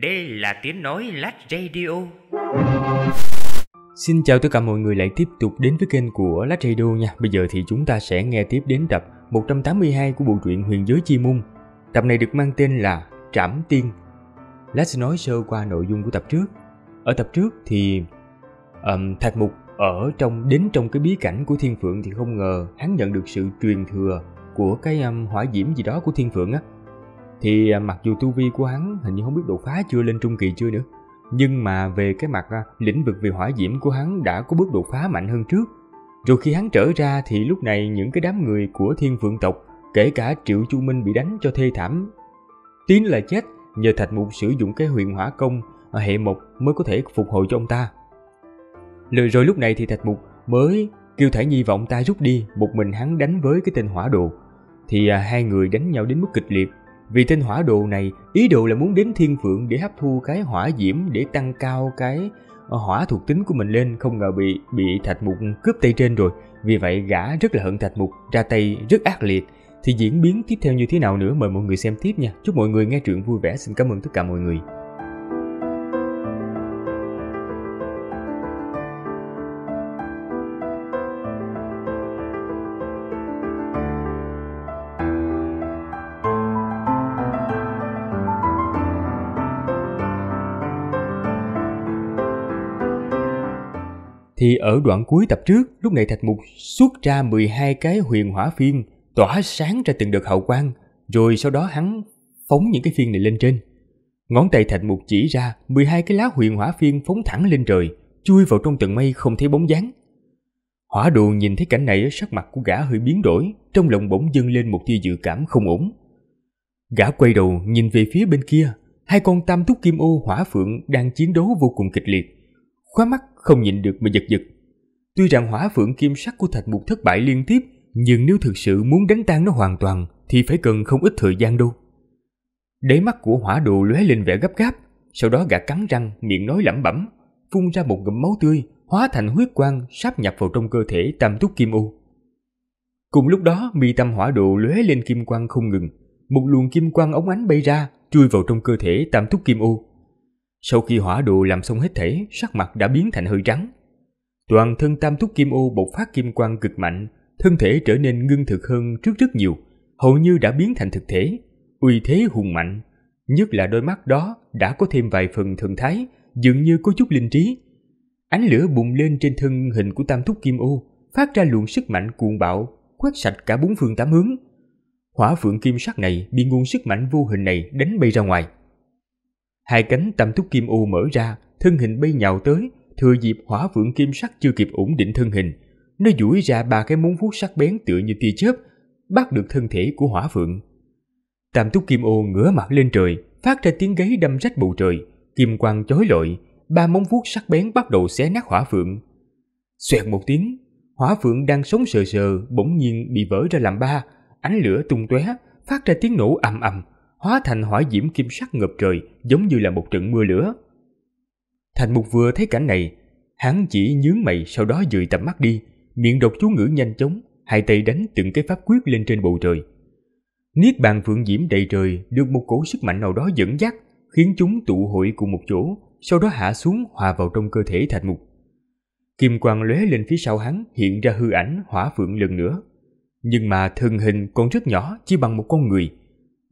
Đây là tiếng nói lát radio. Xin chào tất cả mọi người lại tiếp tục đến với kênh của Lát Radio nha. Bây giờ thì chúng ta sẽ nghe tiếp đến tập 182 của bộ truyện Huyền giới chi môn. Tập này được mang tên là Trảm Tiên. Lát sẽ nói sơ qua nội dung của tập trước. Ở tập trước thì um, Thạch Mục ở trong đến trong cái bí cảnh của Thiên Phượng thì không ngờ hắn nhận được sự truyền thừa của cái um, hỏa diễm gì đó của Thiên Phượng á thì mặc dù tu vi của hắn hình như không biết đột phá chưa lên trung kỳ chưa nữa nhưng mà về cái mặt à, lĩnh vực về hỏa diễm của hắn đã có bước đột phá mạnh hơn trước rồi khi hắn trở ra thì lúc này những cái đám người của thiên phượng tộc kể cả triệu chu minh bị đánh cho thê thảm tiến là chết nhờ thạch mục sử dụng cái huyền hỏa công à, hệ một mới có thể phục hồi cho ông ta rồi, rồi lúc này thì thạch mục mới kêu thải nhi vọng ông ta rút đi một mình hắn đánh với cái tên hỏa đồ thì à, hai người đánh nhau đến mức kịch liệt vì tên hỏa đồ này, ý đồ là muốn đến thiên phượng để hấp thu cái hỏa diễm để tăng cao cái ờ, hỏa thuộc tính của mình lên không ngờ bị bị thạch mục cướp tay trên rồi vì vậy gã rất là hận thạch mục ra tay rất ác liệt thì diễn biến tiếp theo như thế nào nữa mời mọi người xem tiếp nha chúc mọi người nghe truyện vui vẻ xin cảm ơn tất cả mọi người thì ở đoạn cuối tập trước, lúc này Thạch Mục xuất ra 12 cái huyền hỏa phiên tỏa sáng ra từng đợt hậu quang, rồi sau đó hắn phóng những cái phiên này lên trên. Ngón tay Thạch Mục chỉ ra 12 cái lá huyền hỏa phiên phóng thẳng lên trời, chui vào trong tầng mây không thấy bóng dáng. Hỏa đồ nhìn thấy cảnh này sắc mặt của gã hơi biến đổi, trong lòng bỗng dâng lên một tia dự cảm không ổn. Gã quay đầu nhìn về phía bên kia, hai con tam túc kim ô hỏa phượng đang chiến đấu vô cùng kịch liệt. Khóa mắt không nhịn được mà giật giật. Tuy rằng hỏa phượng kim sắc của thạch mục thất bại liên tiếp, nhưng nếu thực sự muốn đánh tan nó hoàn toàn thì phải cần không ít thời gian đâu. Đấy mắt của hỏa đồ lóe lên vẻ gấp gáp, sau đó gã cắn răng, miệng nói lẩm bẩm, phun ra một ngụm máu tươi, hóa thành huyết quang sáp nhập vào trong cơ thể tam túc kim u. Cùng lúc đó, mi tâm hỏa độ lóe lên kim quang không ngừng, một luồng kim quang ống ánh bay ra, chui vào trong cơ thể tam túc kim u. Sau khi hỏa đồ làm xong hết thể, sắc mặt đã biến thành hơi trắng. Toàn thân tam túc kim ô bộc phát kim quang cực mạnh, thân thể trở nên ngưng thực hơn trước rất nhiều, hầu như đã biến thành thực thể, uy thế hùng mạnh. Nhất là đôi mắt đó đã có thêm vài phần thần thái, dường như có chút linh trí. Ánh lửa bùng lên trên thân hình của tam túc kim ô, phát ra luồng sức mạnh cuồng bạo, quét sạch cả bốn phương tám hướng. Hỏa phượng kim sắc này bị nguồn sức mạnh vô hình này đánh bay ra ngoài. Hai cánh tam túc kim ô mở ra, thân hình bay nhào tới, thừa dịp hỏa vượng kim sắc chưa kịp ổn định thân hình. Nó duỗi ra ba cái móng vuốt sắc bén tựa như tia chớp, bắt được thân thể của hỏa vượng. Tam túc kim ô ngửa mặt lên trời, phát ra tiếng gáy đâm rách bầu trời, kim quang chói lọi, ba móng vuốt sắc bén bắt đầu xé nát hỏa phượng. Xoẹt một tiếng, hỏa phượng đang sống sờ sờ bỗng nhiên bị vỡ ra làm ba, ánh lửa tung tóe, phát ra tiếng nổ ầm ầm, hóa thành hỏa diễm kim sắc ngập trời, giống như là một trận mưa lửa. Thành Mục vừa thấy cảnh này, hắn chỉ nhướng mày sau đó dời tầm mắt đi, miệng đọc chú ngữ nhanh chóng, hai tay đánh từng cái pháp quyết lên trên bầu trời. Niết bàn phượng diễm đầy trời được một cổ sức mạnh nào đó dẫn dắt, khiến chúng tụ hội cùng một chỗ, sau đó hạ xuống hòa vào trong cơ thể Thạch Mục. Kim quang lóe lên phía sau hắn, hiện ra hư ảnh hỏa phượng lần nữa. Nhưng mà thân hình còn rất nhỏ, chỉ bằng một con người,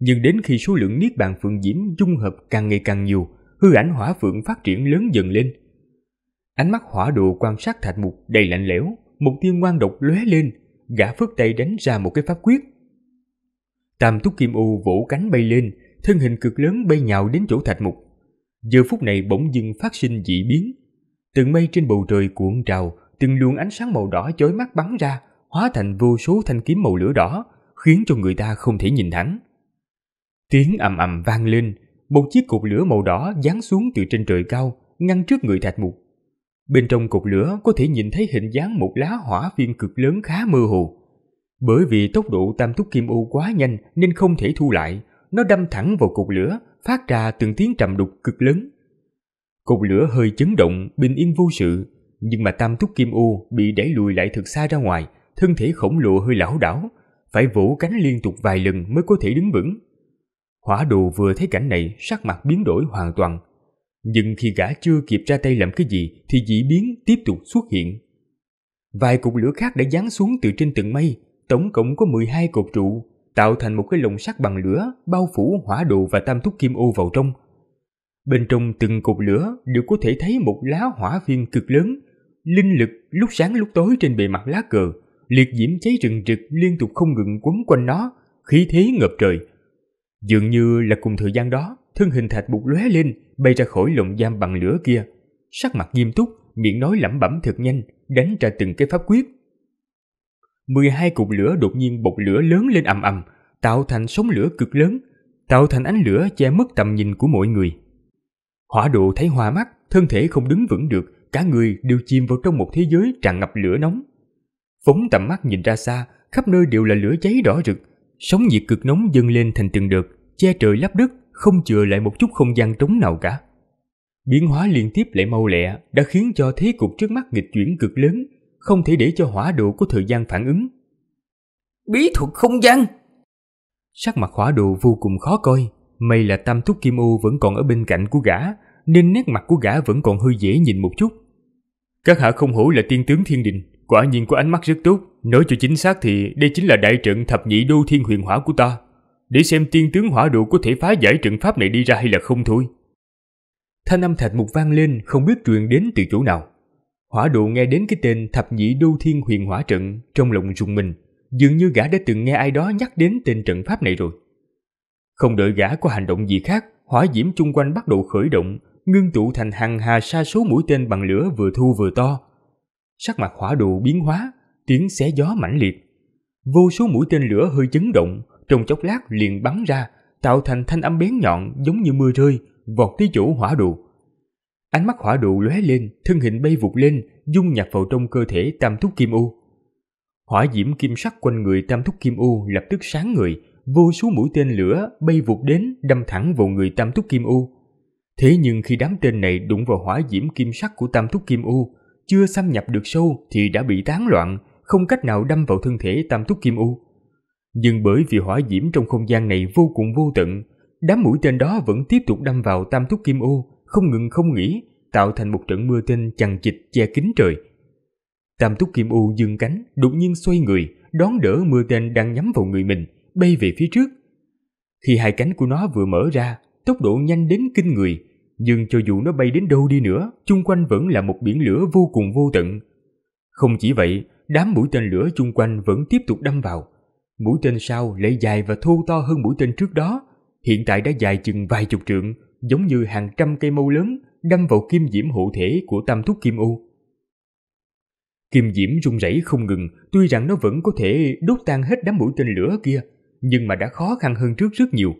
nhưng đến khi số lượng Niết Bàn Phượng Diễm dung hợp càng ngày càng nhiều, hư ảnh hỏa phượng phát triển lớn dần lên. Ánh mắt hỏa đồ quan sát thạch mục đầy lạnh lẽo, một tiên ngoan độc lóe lên, gã phất tay đánh ra một cái pháp quyết. Tam túc kim u vỗ cánh bay lên, thân hình cực lớn bay nhào đến chỗ thạch mục. Giờ phút này bỗng dưng phát sinh dị biến. Từng mây trên bầu trời cuộn trào, từng luồng ánh sáng màu đỏ chói mắt bắn ra, hóa thành vô số thanh kiếm màu lửa đỏ, khiến cho người ta không thể nhìn thẳng. Tiếng ầm ầm vang lên, một chiếc cột lửa màu đỏ giáng xuống từ trên trời cao, ngăn trước người thạch mục. Bên trong cột lửa có thể nhìn thấy hình dáng một lá hỏa phiên cực lớn khá mơ hồ. Bởi vì tốc độ tam thúc kim u quá nhanh nên không thể thu lại, nó đâm thẳng vào cột lửa, phát ra từng tiếng trầm đục cực lớn. Cột lửa hơi chấn động, bình yên vô sự, nhưng mà tam thúc kim u bị đẩy lùi lại thật xa ra ngoài, thân thể khổng lồ hơi lảo đảo, phải vỗ cánh liên tục vài lần mới có thể đứng vững. Hỏa đồ vừa thấy cảnh này sắc mặt biến đổi hoàn toàn. Nhưng khi gã chưa kịp ra tay làm cái gì thì dị biến tiếp tục xuất hiện. Vài cục lửa khác đã giáng xuống từ trên tầng mây, tổng cộng có 12 cột trụ, tạo thành một cái lồng sắt bằng lửa bao phủ hỏa đồ và tam thúc kim ô vào trong. Bên trong từng cột lửa đều có thể thấy một lá hỏa viêm cực lớn, linh lực lúc sáng lúc tối trên bề mặt lá cờ, liệt diễm cháy rừng rực liên tục không ngừng quấn quanh nó, khí thế ngập trời, Dường như là cùng thời gian đó, thân hình thạch bụt lóe lên, bay ra khỏi lồng giam bằng lửa kia. Sắc mặt nghiêm túc, miệng nói lẩm bẩm thật nhanh, đánh ra từng cái pháp quyết. 12 cục lửa đột nhiên bột lửa lớn lên ầm ầm, tạo thành sóng lửa cực lớn, tạo thành ánh lửa che mất tầm nhìn của mọi người. Hỏa độ thấy hoa mắt, thân thể không đứng vững được, cả người đều chìm vào trong một thế giới tràn ngập lửa nóng. Phóng tầm mắt nhìn ra xa, khắp nơi đều là lửa cháy đỏ rực, sóng nhiệt cực nóng dâng lên thành từng đợt, che trời lấp đất, không chừa lại một chút không gian trống nào cả. Biến hóa liên tiếp lại mau lẹ đã khiến cho thế cục trước mắt nghịch chuyển cực lớn, không thể để cho hỏa độ có thời gian phản ứng. Bí thuật không gian! Sắc mặt hỏa độ vô cùng khó coi, may là tam thúc kim ô vẫn còn ở bên cạnh của gã, nên nét mặt của gã vẫn còn hơi dễ nhìn một chút. Các hạ không hổ là tiên tướng thiên đình, Quả nhiên có ánh mắt rất tốt, nói cho chính xác thì đây chính là đại trận thập nhị đô thiên huyền hỏa của ta. Để xem tiên tướng hỏa độ có thể phá giải trận pháp này đi ra hay là không thôi. Thanh âm thạch mục vang lên không biết truyền đến từ chỗ nào. Hỏa độ nghe đến cái tên thập nhị đô thiên huyền hỏa trận trong lòng rùng mình. Dường như gã đã từng nghe ai đó nhắc đến tên trận pháp này rồi. Không đợi gã có hành động gì khác, hỏa diễm chung quanh bắt đầu khởi động, ngưng tụ thành hàng hà sa số mũi tên bằng lửa vừa thu vừa to, sắc mặt hỏa đồ biến hóa, tiếng xé gió mãnh liệt. Vô số mũi tên lửa hơi chấn động, trong chốc lát liền bắn ra, tạo thành thanh âm bén nhọn giống như mưa rơi, vọt tới chỗ hỏa đồ. Ánh mắt hỏa đồ lóe lên, thân hình bay vụt lên, dung nhập vào trong cơ thể tam thúc kim u. Hỏa diễm kim sắc quanh người tam thúc kim u lập tức sáng người, vô số mũi tên lửa bay vụt đến đâm thẳng vào người tam thúc kim u. Thế nhưng khi đám tên này đụng vào hỏa diễm kim sắc của tam thúc kim u chưa xâm nhập được sâu thì đã bị tán loạn, không cách nào đâm vào thân thể Tam Túc Kim U. Nhưng bởi vì hỏa diễm trong không gian này vô cùng vô tận, đám mũi tên đó vẫn tiếp tục đâm vào Tam Túc Kim U, không ngừng không nghỉ, tạo thành một trận mưa tên chằng chịt che kín trời. Tam Túc Kim U dừng cánh, đột nhiên xoay người, đón đỡ mưa tên đang nhắm vào người mình, bay về phía trước. Khi hai cánh của nó vừa mở ra, tốc độ nhanh đến kinh người, nhưng cho dù nó bay đến đâu đi nữa, chung quanh vẫn là một biển lửa vô cùng vô tận. Không chỉ vậy, đám mũi tên lửa chung quanh vẫn tiếp tục đâm vào. Mũi tên sau lại dài và thô to hơn mũi tên trước đó, hiện tại đã dài chừng vài chục trượng, giống như hàng trăm cây mâu lớn đâm vào kim diễm hộ thể của Tam Thúc Kim U. Kim diễm rung rẩy không ngừng, tuy rằng nó vẫn có thể đốt tan hết đám mũi tên lửa kia, nhưng mà đã khó khăn hơn trước rất nhiều.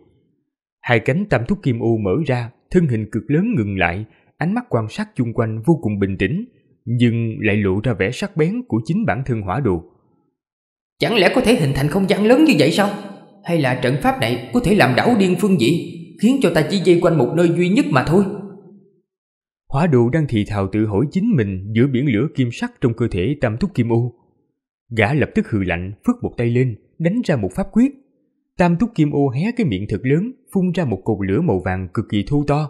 Hai cánh Tam Thúc Kim U mở ra, thân hình cực lớn ngừng lại, ánh mắt quan sát chung quanh vô cùng bình tĩnh, nhưng lại lộ ra vẻ sắc bén của chính bản thân hỏa đồ. Chẳng lẽ có thể hình thành không gian lớn như vậy sao? Hay là trận pháp này có thể làm đảo điên phương dị, khiến cho ta chỉ dây quanh một nơi duy nhất mà thôi? Hỏa đồ đang thì thào tự hỏi chính mình giữa biển lửa kim sắc trong cơ thể tam túc kim u Gã lập tức hừ lạnh, phất một tay lên, đánh ra một pháp quyết. Tam túc kim ô hé cái miệng thật lớn, phun ra một cột lửa màu vàng cực kỳ thu to.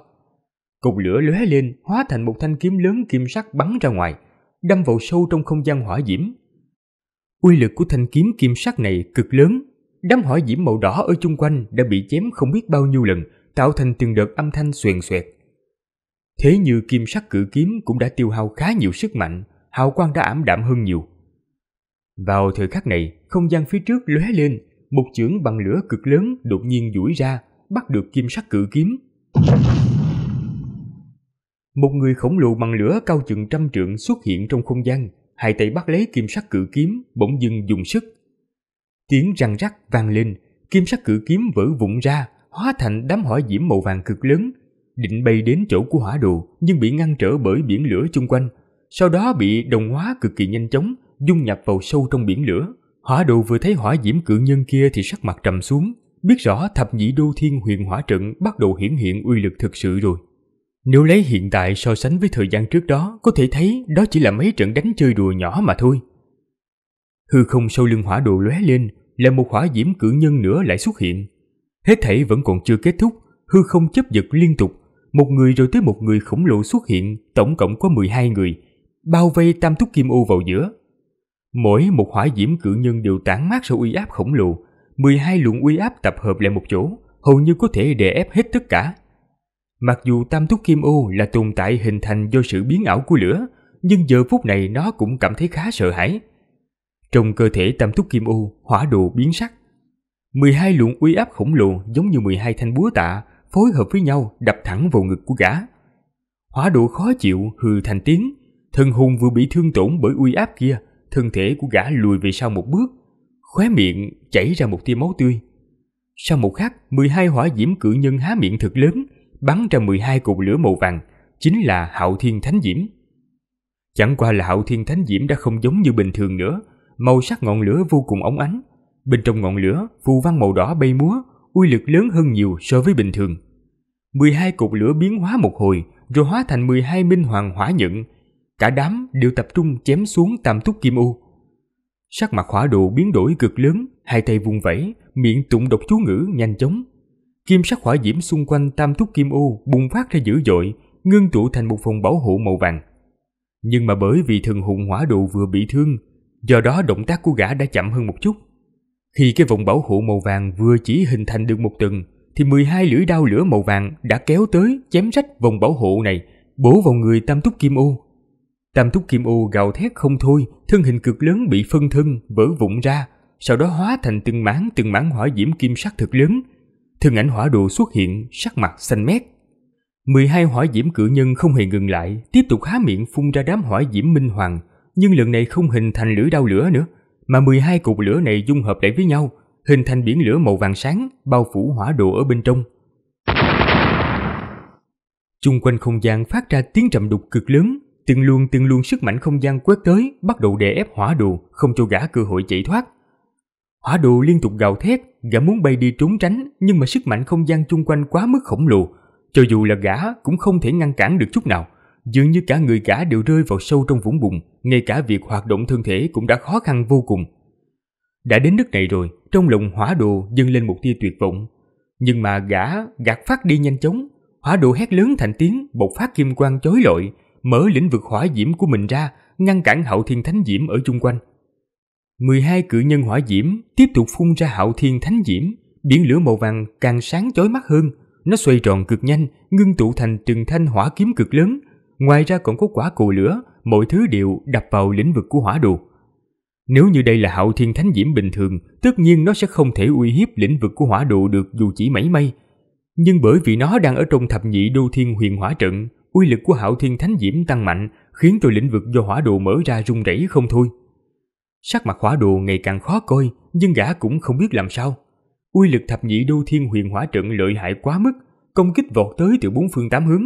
Cột lửa lóe lên, hóa thành một thanh kiếm lớn kim sắc bắn ra ngoài, đâm vào sâu trong không gian hỏa diễm. Uy lực của thanh kiếm kim sắc này cực lớn, đám hỏa diễm màu đỏ ở chung quanh đã bị chém không biết bao nhiêu lần, tạo thành từng đợt âm thanh xoèn xoẹt. Thế như kim sắc cử kiếm cũng đã tiêu hao khá nhiều sức mạnh, hào quang đã ảm đạm hơn nhiều. Vào thời khắc này, không gian phía trước lóe lên, một chưởng bằng lửa cực lớn đột nhiên duỗi ra, bắt được kim sắc cự kiếm. Một người khổng lồ bằng lửa cao chừng trăm trượng xuất hiện trong không gian, hai tay bắt lấy kim sắc cự kiếm, bỗng dưng dùng sức. Tiếng răng rắc vang lên, kim sắc cự kiếm vỡ vụn ra, hóa thành đám hỏa diễm màu vàng cực lớn, định bay đến chỗ của hỏa đồ nhưng bị ngăn trở bởi biển lửa chung quanh, sau đó bị đồng hóa cực kỳ nhanh chóng, dung nhập vào sâu trong biển lửa. Hỏa đồ vừa thấy hỏa diễm cự nhân kia thì sắc mặt trầm xuống, biết rõ thập nhị đô thiên huyền hỏa trận bắt đầu hiển hiện uy lực thực sự rồi. Nếu lấy hiện tại so sánh với thời gian trước đó, có thể thấy đó chỉ là mấy trận đánh chơi đùa nhỏ mà thôi. Hư không sau lưng hỏa đồ lóe lên, là một hỏa diễm cử nhân nữa lại xuất hiện. Hết thảy vẫn còn chưa kết thúc, hư không chấp giật liên tục, một người rồi tới một người khổng lồ xuất hiện, tổng cộng có 12 người, bao vây tam túc kim u vào giữa. Mỗi một hỏa diễm cử nhân đều tản mát sự uy áp khổng lồ, 12 luồng uy áp tập hợp lại một chỗ, hầu như có thể đè ép hết tất cả. Mặc dù tam túc kim ô là tồn tại hình thành do sự biến ảo của lửa, nhưng giờ phút này nó cũng cảm thấy khá sợ hãi. Trong cơ thể tam túc kim ô, hỏa đồ biến sắc. 12 luồng uy áp khổng lồ giống như 12 thanh búa tạ phối hợp với nhau đập thẳng vào ngực của gã. Hỏa độ khó chịu hừ thành tiếng, thân hùng vừa bị thương tổn bởi uy áp kia, thân thể của gã lùi về sau một bước, khóe miệng chảy ra một tia máu tươi. Sau một khắc, 12 hỏa diễm cự nhân há miệng thật lớn, bắn ra 12 cục lửa màu vàng, chính là Hạo Thiên Thánh Diễm. Chẳng qua là Hạo Thiên Thánh Diễm đã không giống như bình thường nữa, màu sắc ngọn lửa vô cùng ống ánh. Bên trong ngọn lửa, phù văn màu đỏ bay múa, uy lực lớn hơn nhiều so với bình thường. 12 cục lửa biến hóa một hồi, rồi hóa thành 12 minh hoàng hỏa nhận. Cả đám đều tập trung chém xuống tam túc kim u. Sắc mặt hỏa đồ biến đổi cực lớn, hai tay vung vẩy, miệng tụng độc chú ngữ nhanh chóng. Kim sắc hỏa diễm xung quanh tam túc kim ô bùng phát ra dữ dội, ngưng tụ thành một vòng bảo hộ màu vàng. Nhưng mà bởi vì thần hùng hỏa đồ vừa bị thương, do đó động tác của gã đã chậm hơn một chút. Khi cái vòng bảo hộ màu vàng vừa chỉ hình thành được một tầng, thì 12 lưỡi đao lửa màu vàng đã kéo tới chém rách vòng bảo hộ này, bổ vào người tam túc kim ô. Tam túc kim ô gào thét không thôi, thân hình cực lớn bị phân thân, vỡ vụn ra, sau đó hóa thành từng mảng từng mảng hỏa diễm kim sắc thực lớn. Thân ảnh hỏa đồ xuất hiện, sắc mặt xanh mét. 12 hỏa diễm cự nhân không hề ngừng lại, tiếp tục há miệng phun ra đám hỏa diễm minh hoàng, nhưng lần này không hình thành lửa đau lửa nữa, mà 12 cục lửa này dung hợp lại với nhau, hình thành biển lửa màu vàng sáng bao phủ hỏa đồ ở bên trong. Chung quanh không gian phát ra tiếng trầm đục cực lớn, Từng luồng từng luồng sức mạnh không gian quét tới, bắt đầu đè ép hỏa đồ, không cho gã cơ hội chạy thoát. Hỏa đồ liên tục gào thét, gã muốn bay đi trốn tránh, nhưng mà sức mạnh không gian chung quanh quá mức khổng lồ, cho dù là gã cũng không thể ngăn cản được chút nào. Dường như cả người gã đều rơi vào sâu trong vũng bùn, ngay cả việc hoạt động thân thể cũng đã khó khăn vô cùng. Đã đến nước này rồi, trong lòng hỏa đồ dâng lên một tia tuyệt vọng. Nhưng mà gã gạt phát đi nhanh chóng, hỏa đồ hét lớn thành tiếng, bộc phát kim quang chói lọi, mở lĩnh vực hỏa diễm của mình ra, ngăn cản hậu thiên thánh diễm ở chung quanh. 12 cự nhân hỏa diễm tiếp tục phun ra hậu thiên thánh diễm, biển lửa màu vàng càng sáng chói mắt hơn, nó xoay tròn cực nhanh, ngưng tụ thành từng thanh hỏa kiếm cực lớn, ngoài ra còn có quả cầu lửa, mọi thứ đều đập vào lĩnh vực của hỏa đồ. Nếu như đây là hậu thiên thánh diễm bình thường, tất nhiên nó sẽ không thể uy hiếp lĩnh vực của hỏa độ được dù chỉ mảy may. Nhưng bởi vì nó đang ở trong thập nhị đô thiên huyền hỏa trận, uy lực của hạo thiên thánh diễm tăng mạnh, khiến cho lĩnh vực do hỏa đồ mở ra rung rẩy không thôi. Sắc mặt hỏa đồ ngày càng khó coi, nhưng gã cũng không biết làm sao. Uy lực thập nhị đô thiên huyền hỏa trận lợi hại quá mức, công kích vọt tới từ bốn phương tám hướng.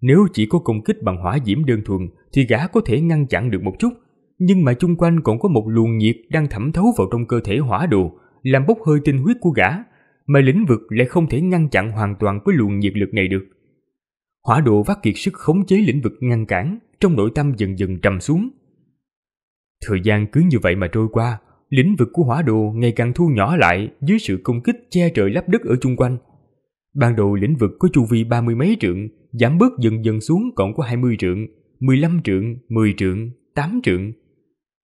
Nếu chỉ có công kích bằng hỏa diễm đơn thuần thì gã có thể ngăn chặn được một chút, nhưng mà chung quanh còn có một luồng nhiệt đang thẩm thấu vào trong cơ thể hỏa đồ, làm bốc hơi tinh huyết của gã, mà lĩnh vực lại không thể ngăn chặn hoàn toàn với luồng nhiệt lực này được. Hỏa độ phát kiệt sức khống chế lĩnh vực ngăn cản, trong nội tâm dần dần trầm xuống. Thời gian cứ như vậy mà trôi qua, lĩnh vực của hỏa độ ngày càng thu nhỏ lại dưới sự công kích che trời lấp đất ở chung quanh. Ban đầu lĩnh vực có chu vi ba mươi mấy trượng, giảm bớt dần dần xuống còn có hai mươi trượng, mười lăm trượng, mười trượng, tám trượng.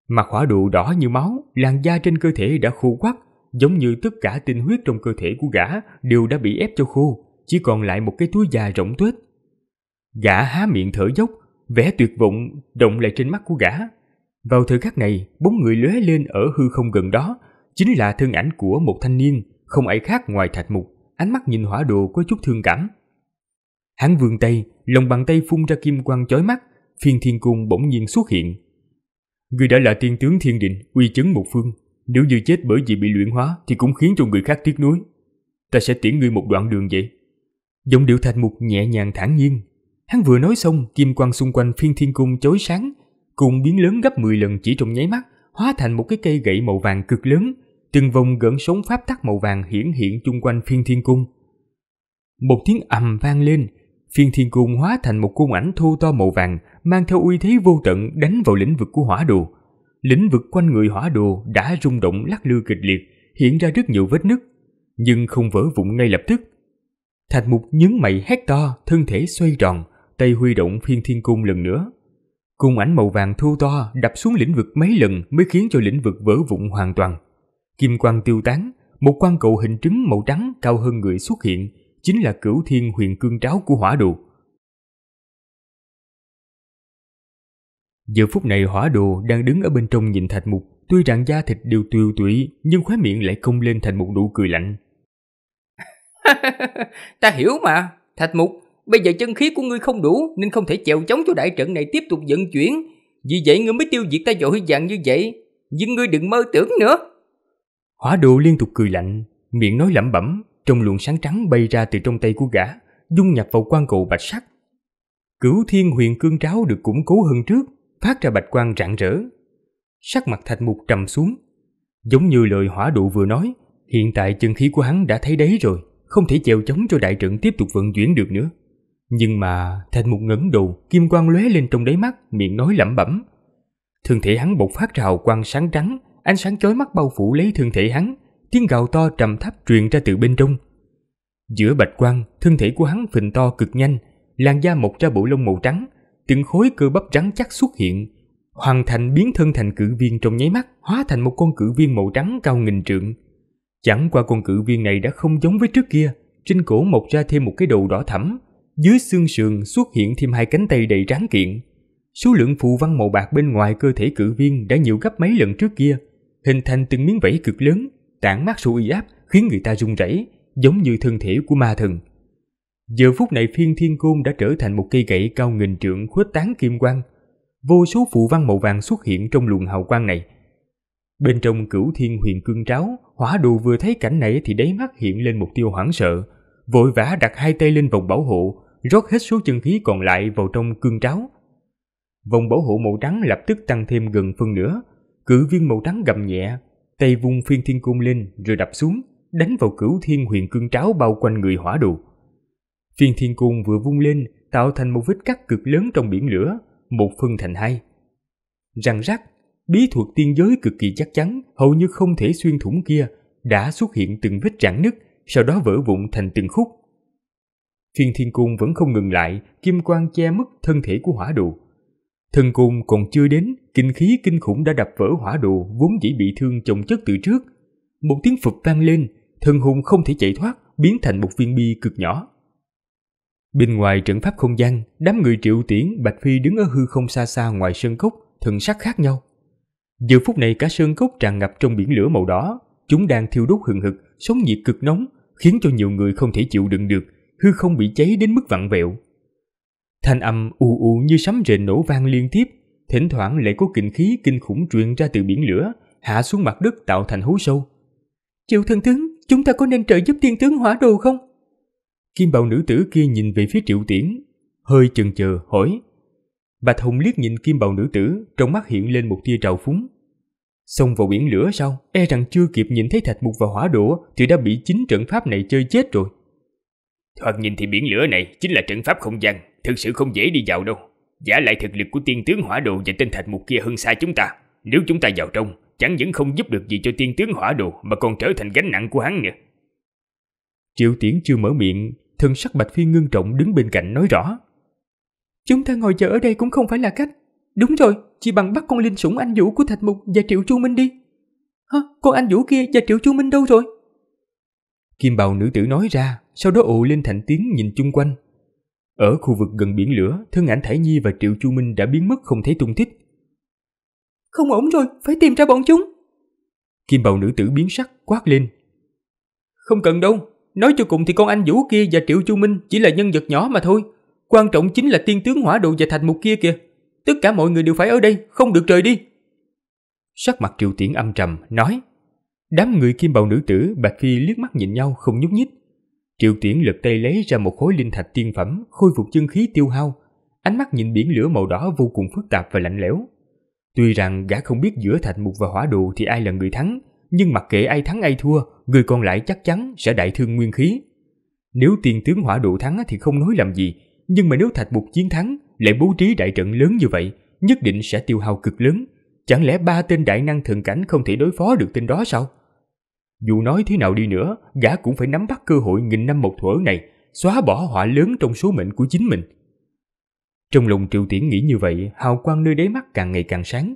Mặt hỏa độ đỏ như máu, làn da trên cơ thể đã khô quắt, giống như tất cả tinh huyết trong cơ thể của gã đều đã bị ép cho khô, chỉ còn lại một cái túi da rỗng tuếch. Gã há miệng thở dốc, vẻ tuyệt vọng động lại trên mắt của gã. Vào thời khắc này, bốn người lóe lên ở hư không gần đó, chính là thân ảnh của một thanh niên, không ai khác ngoài Thạch Mục, ánh mắt nhìn hỏa đồ có chút thương cảm. Hắn vươn tay, lòng bàn tay phun ra kim quang chói mắt, phiền thiên cung bỗng nhiên xuất hiện. Người đã là tiên tướng thiên định, uy chấn một phương, nếu như chết bởi vì bị luyện hóa thì cũng khiến cho người khác tiếc nuối. Ta sẽ tiễn ngươi một đoạn đường vậy. Giọng điệu Thạch Mục nhẹ nhàng thản nhiên, Hắn vừa nói xong, kim quang xung quanh phiên thiên cung chói sáng, cùng biến lớn gấp 10 lần chỉ trong nháy mắt, hóa thành một cái cây gậy màu vàng cực lớn, từng vòng gợn sóng pháp tắc màu vàng hiển hiện chung quanh phiên thiên cung. Một tiếng ầm vang lên, phiên thiên cung hóa thành một cung ảnh thu to màu vàng, mang theo uy thế vô tận đánh vào lĩnh vực của hỏa đồ. Lĩnh vực quanh người hỏa đồ đã rung động lắc lư kịch liệt, hiện ra rất nhiều vết nứt, nhưng không vỡ vụn ngay lập tức. Thạch mục nhướng mày hét to, thân thể xoay tròn, tay huy động phiên thiên cung lần nữa. Cung ảnh màu vàng thu to đập xuống lĩnh vực mấy lần mới khiến cho lĩnh vực vỡ vụn hoàn toàn. Kim quang tiêu tán, một quan cầu hình trứng màu trắng cao hơn người xuất hiện, chính là cửu thiên huyền cương tráo của hỏa đồ. Giờ phút này hỏa đồ đang đứng ở bên trong nhìn thạch mục, tuy rằng da thịt đều tiêu tụy nhưng khóe miệng lại cong lên thành một nụ cười lạnh. Ta hiểu mà, thạch mục, Bây giờ chân khí của ngươi không đủ nên không thể chèo chống cho đại trận này tiếp tục vận chuyển. Vì vậy ngươi mới tiêu diệt ta dội dạng như vậy. Nhưng ngươi đừng mơ tưởng nữa. hỏa độ liên tục cười lạnh, miệng nói lẩm bẩm, trong luồng sáng trắng bay ra từ trong tay của gã, dung nhập vào quan cầu bạch sắc. Cửu thiên huyền cương tráo được củng cố hơn trước, phát ra bạch quang rạng rỡ. Sắc mặt thạch mục trầm xuống. Giống như lời hỏa độ vừa nói, hiện tại chân khí của hắn đã thấy đấy rồi, không thể chèo chống cho đại trận tiếp tục vận chuyển được nữa. Nhưng mà thành một ngấn đầu, kim quang lóe lên trong đáy mắt, miệng nói lẩm bẩm. Thân thể hắn bộc phát rào quang sáng trắng, ánh sáng chói mắt bao phủ lấy thân thể hắn, tiếng gào to trầm thấp truyền ra từ bên trong. Giữa bạch quang, thân thể của hắn phình to cực nhanh, làn da mọc ra bộ lông màu trắng, từng khối cơ bắp trắng chắc xuất hiện, hoàn thành biến thân thành cử viên trong nháy mắt, hóa thành một con cử viên màu trắng cao nghìn trượng. Chẳng qua con cử viên này đã không giống với trước kia, trên cổ mọc ra thêm một cái đầu đỏ thẫm, dưới xương sườn xuất hiện thêm hai cánh tay đầy tráng kiện. Số lượng phù văn màu bạc bên ngoài cơ thể cự viên đã nhiều gấp mấy lần trước kia, hình thành từng miếng vảy cực lớn, tản mát sự uy áp khiến người ta run rẩy, giống như thân thể của ma thần. Giờ phút này phiên thiên côn đã trở thành một cây gậy cao nghìn trượng khuếch tán kim quang. Vô số phù văn màu vàng xuất hiện trong luồng hào quang này. Bên trong cửu thiên huyền cương tráo, hỏa đồ vừa thấy cảnh này thì đáy mắt hiện lên một tiêu hoảng sợ, vội vã đặt hai tay lên vòng bảo hộ, rót hết số chân khí còn lại vào trong cương tráo. Vòng bảo hộ màu trắng lập tức tăng thêm gần phân nữa. cử viên màu trắng gầm nhẹ, tay vung phiên thiên cung lên rồi đập xuống, đánh vào cửu thiên huyền cương tráo bao quanh người hỏa đồ. Phiên thiên cung vừa vung lên, tạo thành một vết cắt cực lớn trong biển lửa, một phân thành hai. Răng rắc, bí thuật tiên giới cực kỳ chắc chắn, hầu như không thể xuyên thủng kia, đã xuất hiện từng vết rạn nứt, sau đó vỡ vụn thành từng khúc phiên Thiên Cung vẫn không ngừng lại, kim quang che mất thân thể của hỏa đồ. thân cung còn chưa đến, kinh khí kinh khủng đã đập vỡ hỏa đồ vốn dĩ bị thương chồng chất từ trước. Một tiếng phục vang lên, thân hùng không thể chạy thoát, biến thành một viên bi cực nhỏ. Bên ngoài trận pháp không gian, đám người triệu tiễn Bạch Phi đứng ở hư không xa xa ngoài sơn cốc, thần sắc khác nhau. Giờ phút này cả sơn cốc tràn ngập trong biển lửa màu đỏ, chúng đang thiêu đốt hừng hực, sóng nhiệt cực nóng, khiến cho nhiều người không thể chịu đựng được, hư không bị cháy đến mức vặn vẹo. Thanh âm ù ù như sấm rền nổ vang liên tiếp, thỉnh thoảng lại có kinh khí kinh khủng truyền ra từ biển lửa, hạ xuống mặt đất tạo thành hố sâu. Triệu thần tướng, chúng ta có nên trợ giúp tiên tướng hỏa đồ không? Kim bào nữ tử kia nhìn về phía triệu tiễn, hơi chần chờ hỏi. Bạch Hùng liếc nhìn kim bào nữ tử, trong mắt hiện lên một tia trào phúng. Xông vào biển lửa sau e rằng chưa kịp nhìn thấy thạch mục và hỏa đũa thì đã bị chính trận pháp này chơi chết rồi. Thoạt nhìn thì biển lửa này chính là trận pháp không gian, thực sự không dễ đi vào đâu. Giả lại thực lực của tiên tướng hỏa đồ và tên thạch mục kia hơn xa chúng ta. Nếu chúng ta vào trong, chẳng những không giúp được gì cho tiên tướng hỏa đồ mà còn trở thành gánh nặng của hắn nữa. Triệu Tiễn chưa mở miệng, thân sắc Bạch Phi ngưng trọng đứng bên cạnh nói rõ. Chúng ta ngồi chờ ở đây cũng không phải là cách. Đúng rồi, chỉ bằng bắt con linh sủng anh vũ của Thạch Mục và Triệu Chu Minh đi. Hả, con anh vũ kia và Triệu Chu Minh đâu rồi? Kim bào nữ tử nói ra, sau đó ụ lên thành tiếng nhìn chung quanh. Ở khu vực gần biển lửa, thân ảnh Thải Nhi và Triệu Chu Minh đã biến mất không thấy tung tích. Không ổn rồi, phải tìm ra bọn chúng. Kim bào nữ tử biến sắc, quát lên. Không cần đâu, nói cho cùng thì con anh Vũ kia và Triệu Chu Minh chỉ là nhân vật nhỏ mà thôi. Quan trọng chính là tiên tướng hỏa độ và thạch mục kia kìa. Tất cả mọi người đều phải ở đây, không được rời đi. Sắc mặt Triệu Tiễn âm trầm, nói. Đám người kim bào nữ tử Bạch Phi liếc mắt nhìn nhau không nhúc nhích. Triệu Tiễn lật tay lấy ra một khối linh thạch tiên phẩm khôi phục chân khí tiêu hao. Ánh mắt nhìn biển lửa màu đỏ vô cùng phức tạp và lạnh lẽo. Tuy rằng gã không biết giữa thạch mục và hỏa đồ thì ai là người thắng, nhưng mặc kệ ai thắng ai thua, người còn lại chắc chắn sẽ đại thương nguyên khí. Nếu tiền tướng hỏa đồ thắng thì không nói làm gì, nhưng mà nếu thạch mục chiến thắng lại bố trí đại trận lớn như vậy, nhất định sẽ tiêu hao cực lớn. Chẳng lẽ ba tên đại năng thần cảnh không thể đối phó được tên đó sao? Dù nói thế nào đi nữa, gã cũng phải nắm bắt cơ hội nghìn năm một thuở này, xóa bỏ họa lớn trong số mệnh của chính mình. Trong lòng Triệu Tiễn nghĩ như vậy, hào quang nơi đáy mắt càng ngày càng sáng.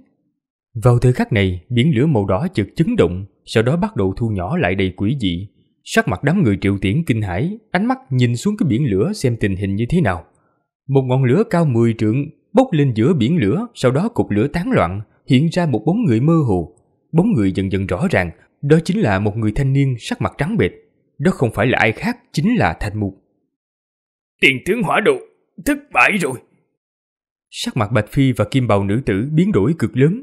Vào thời khắc này, biển lửa màu đỏ chợt chấn động, sau đó bắt đầu thu nhỏ lại đầy quỷ dị. Sắc mặt đám người Triệu Tiễn kinh hãi, ánh mắt nhìn xuống cái biển lửa xem tình hình như thế nào. Một ngọn lửa cao 10 trượng bốc lên giữa biển lửa, sau đó cục lửa tán loạn, hiện ra một bóng người mơ hồ. Bóng người dần dần rõ ràng, đó chính là một người thanh niên sắc mặt trắng bệch. Đó không phải là ai khác, chính là Thành Mục. Tiền tướng hỏa độ thất bại rồi. Sắc mặt Bạch Phi và Kim Bào nữ tử biến đổi cực lớn.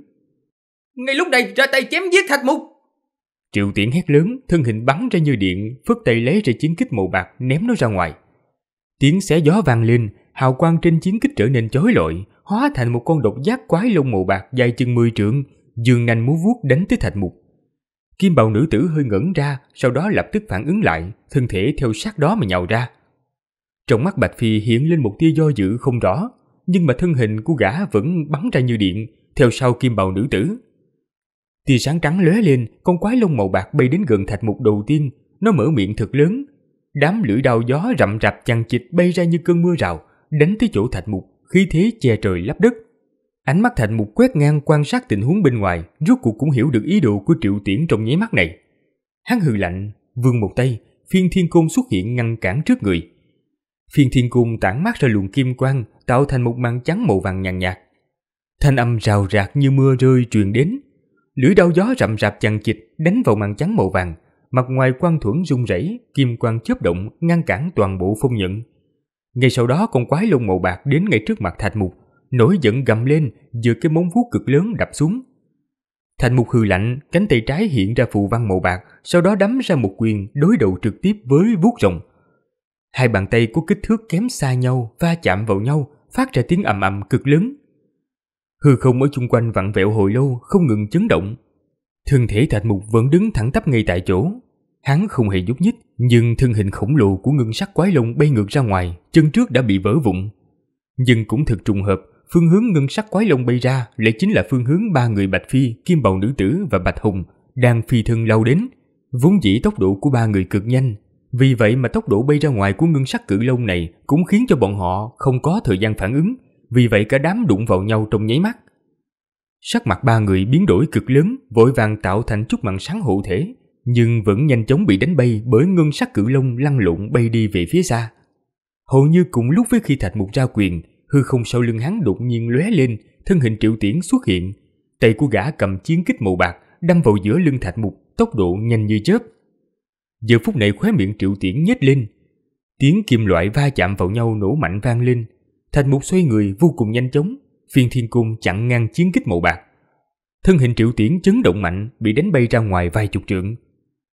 Ngay lúc này ra tay chém giết Thạch Mục. Triệu Tiễn hét lớn, thân hình bắn ra như điện, phất tay lấy ra chiến kích màu bạc ném nó ra ngoài. Tiếng xé gió vang lên, hào quang trên chiến kích trở nên chói lọi, hóa thành một con độc giác quái lông màu bạc dài chừng mười trượng, dường nành múa vuốt đánh tới Thạch Mục. Kim bào nữ tử hơi ngẩn ra, sau đó lập tức phản ứng lại, thân thể theo sát đó mà nhào ra. Trong mắt Bạch Phi hiện lên một tia do dự không rõ, nhưng mà thân hình của gã vẫn bắn ra như điện, theo sau kim bào nữ tử. Tia sáng trắng lóe lên, con quái lông màu bạc bay đến gần thạch mục đầu tiên, nó mở miệng thật lớn. Đám lưỡi đao gió rậm rạp chằng chịt bay ra như cơn mưa rào, đánh tới chỗ thạch mục, khí thế che trời lấp đất. Ánh mắt Thạnh Mục quét ngang quan sát tình huống bên ngoài, rốt cuộc cũng hiểu được ý đồ của Triệu Tiễn trong nháy mắt này. Hắn hừ lạnh, vươn một tay, phiên thiên cung xuất hiện ngăn cản trước người. Phiên thiên cung tản mát ra luồng kim quang, tạo thành một màn trắng màu vàng nhàn nhạt. Thanh âm rào rạc như mưa rơi truyền đến. Lưỡi đau gió rậm rạp chằng chịt đánh vào màn trắng màu vàng, mặt ngoài quang thuẫn rung rẩy, kim quang chớp động ngăn cản toàn bộ phong nhận. Ngay sau đó con quái lông màu bạc đến ngay trước mặt Thạch Mục, nổi giận gầm lên, giơ cái móng vuốt cực lớn đập xuống. Thành một hư lạnh, cánh tay trái hiện ra phù văn màu bạc, sau đó đấm ra một quyền đối đầu trực tiếp với vuốt rồng. Hai bàn tay có kích thước kém xa nhau va chạm vào nhau, phát ra tiếng ầm ầm cực lớn. Hư không ở chung quanh vặn vẹo hồi lâu, không ngừng chấn động. Thân thể Thạch Mục vẫn đứng thẳng tắp ngay tại chỗ. Hắn không hề nhúc nhích, nhưng thân hình khổng lồ của ngân sắc quái lông bay ngược ra ngoài, chân trước đã bị vỡ vụn. Nhưng cũng thật trùng hợp, phương hướng ngân sắc quái lông bay ra lại chính là phương hướng ba người Bạch Phi, Kim Bầu Nữ Tử và Bạch Hùng đang phi thân lao đến. Vốn dĩ tốc độ của ba người cực nhanh, vì vậy mà tốc độ bay ra ngoài của ngân sắc cự lông này cũng khiến cho bọn họ không có thời gian phản ứng, vì vậy cả đám đụng vào nhau trong nháy mắt. Sắc mặt ba người biến đổi cực lớn, vội vàng tạo thành chút màn sáng hộ thể, nhưng vẫn nhanh chóng bị đánh bay bởi ngân sắc cự lông lăn lộn bay đi về phía xa. Hầu như cùng lúc với khi Thạch Mục ra quyền, Hư không sau lưng hắn đột nhiên lóe lên, thân hình triệu tiễn xuất hiện. Tay của gã cầm chiến kích màu bạc, đâm vào giữa lưng thạch mục, tốc độ nhanh như chớp. Giờ phút này khóe miệng triệu tiễn nhếch lên. Tiếng kim loại va chạm vào nhau nổ mạnh vang lên. Thạch mục xoay người vô cùng nhanh chóng, phiên thiên cung chặn ngang chiến kích màu bạc. Thân hình triệu tiễn chấn động mạnh, bị đánh bay ra ngoài vài chục trượng.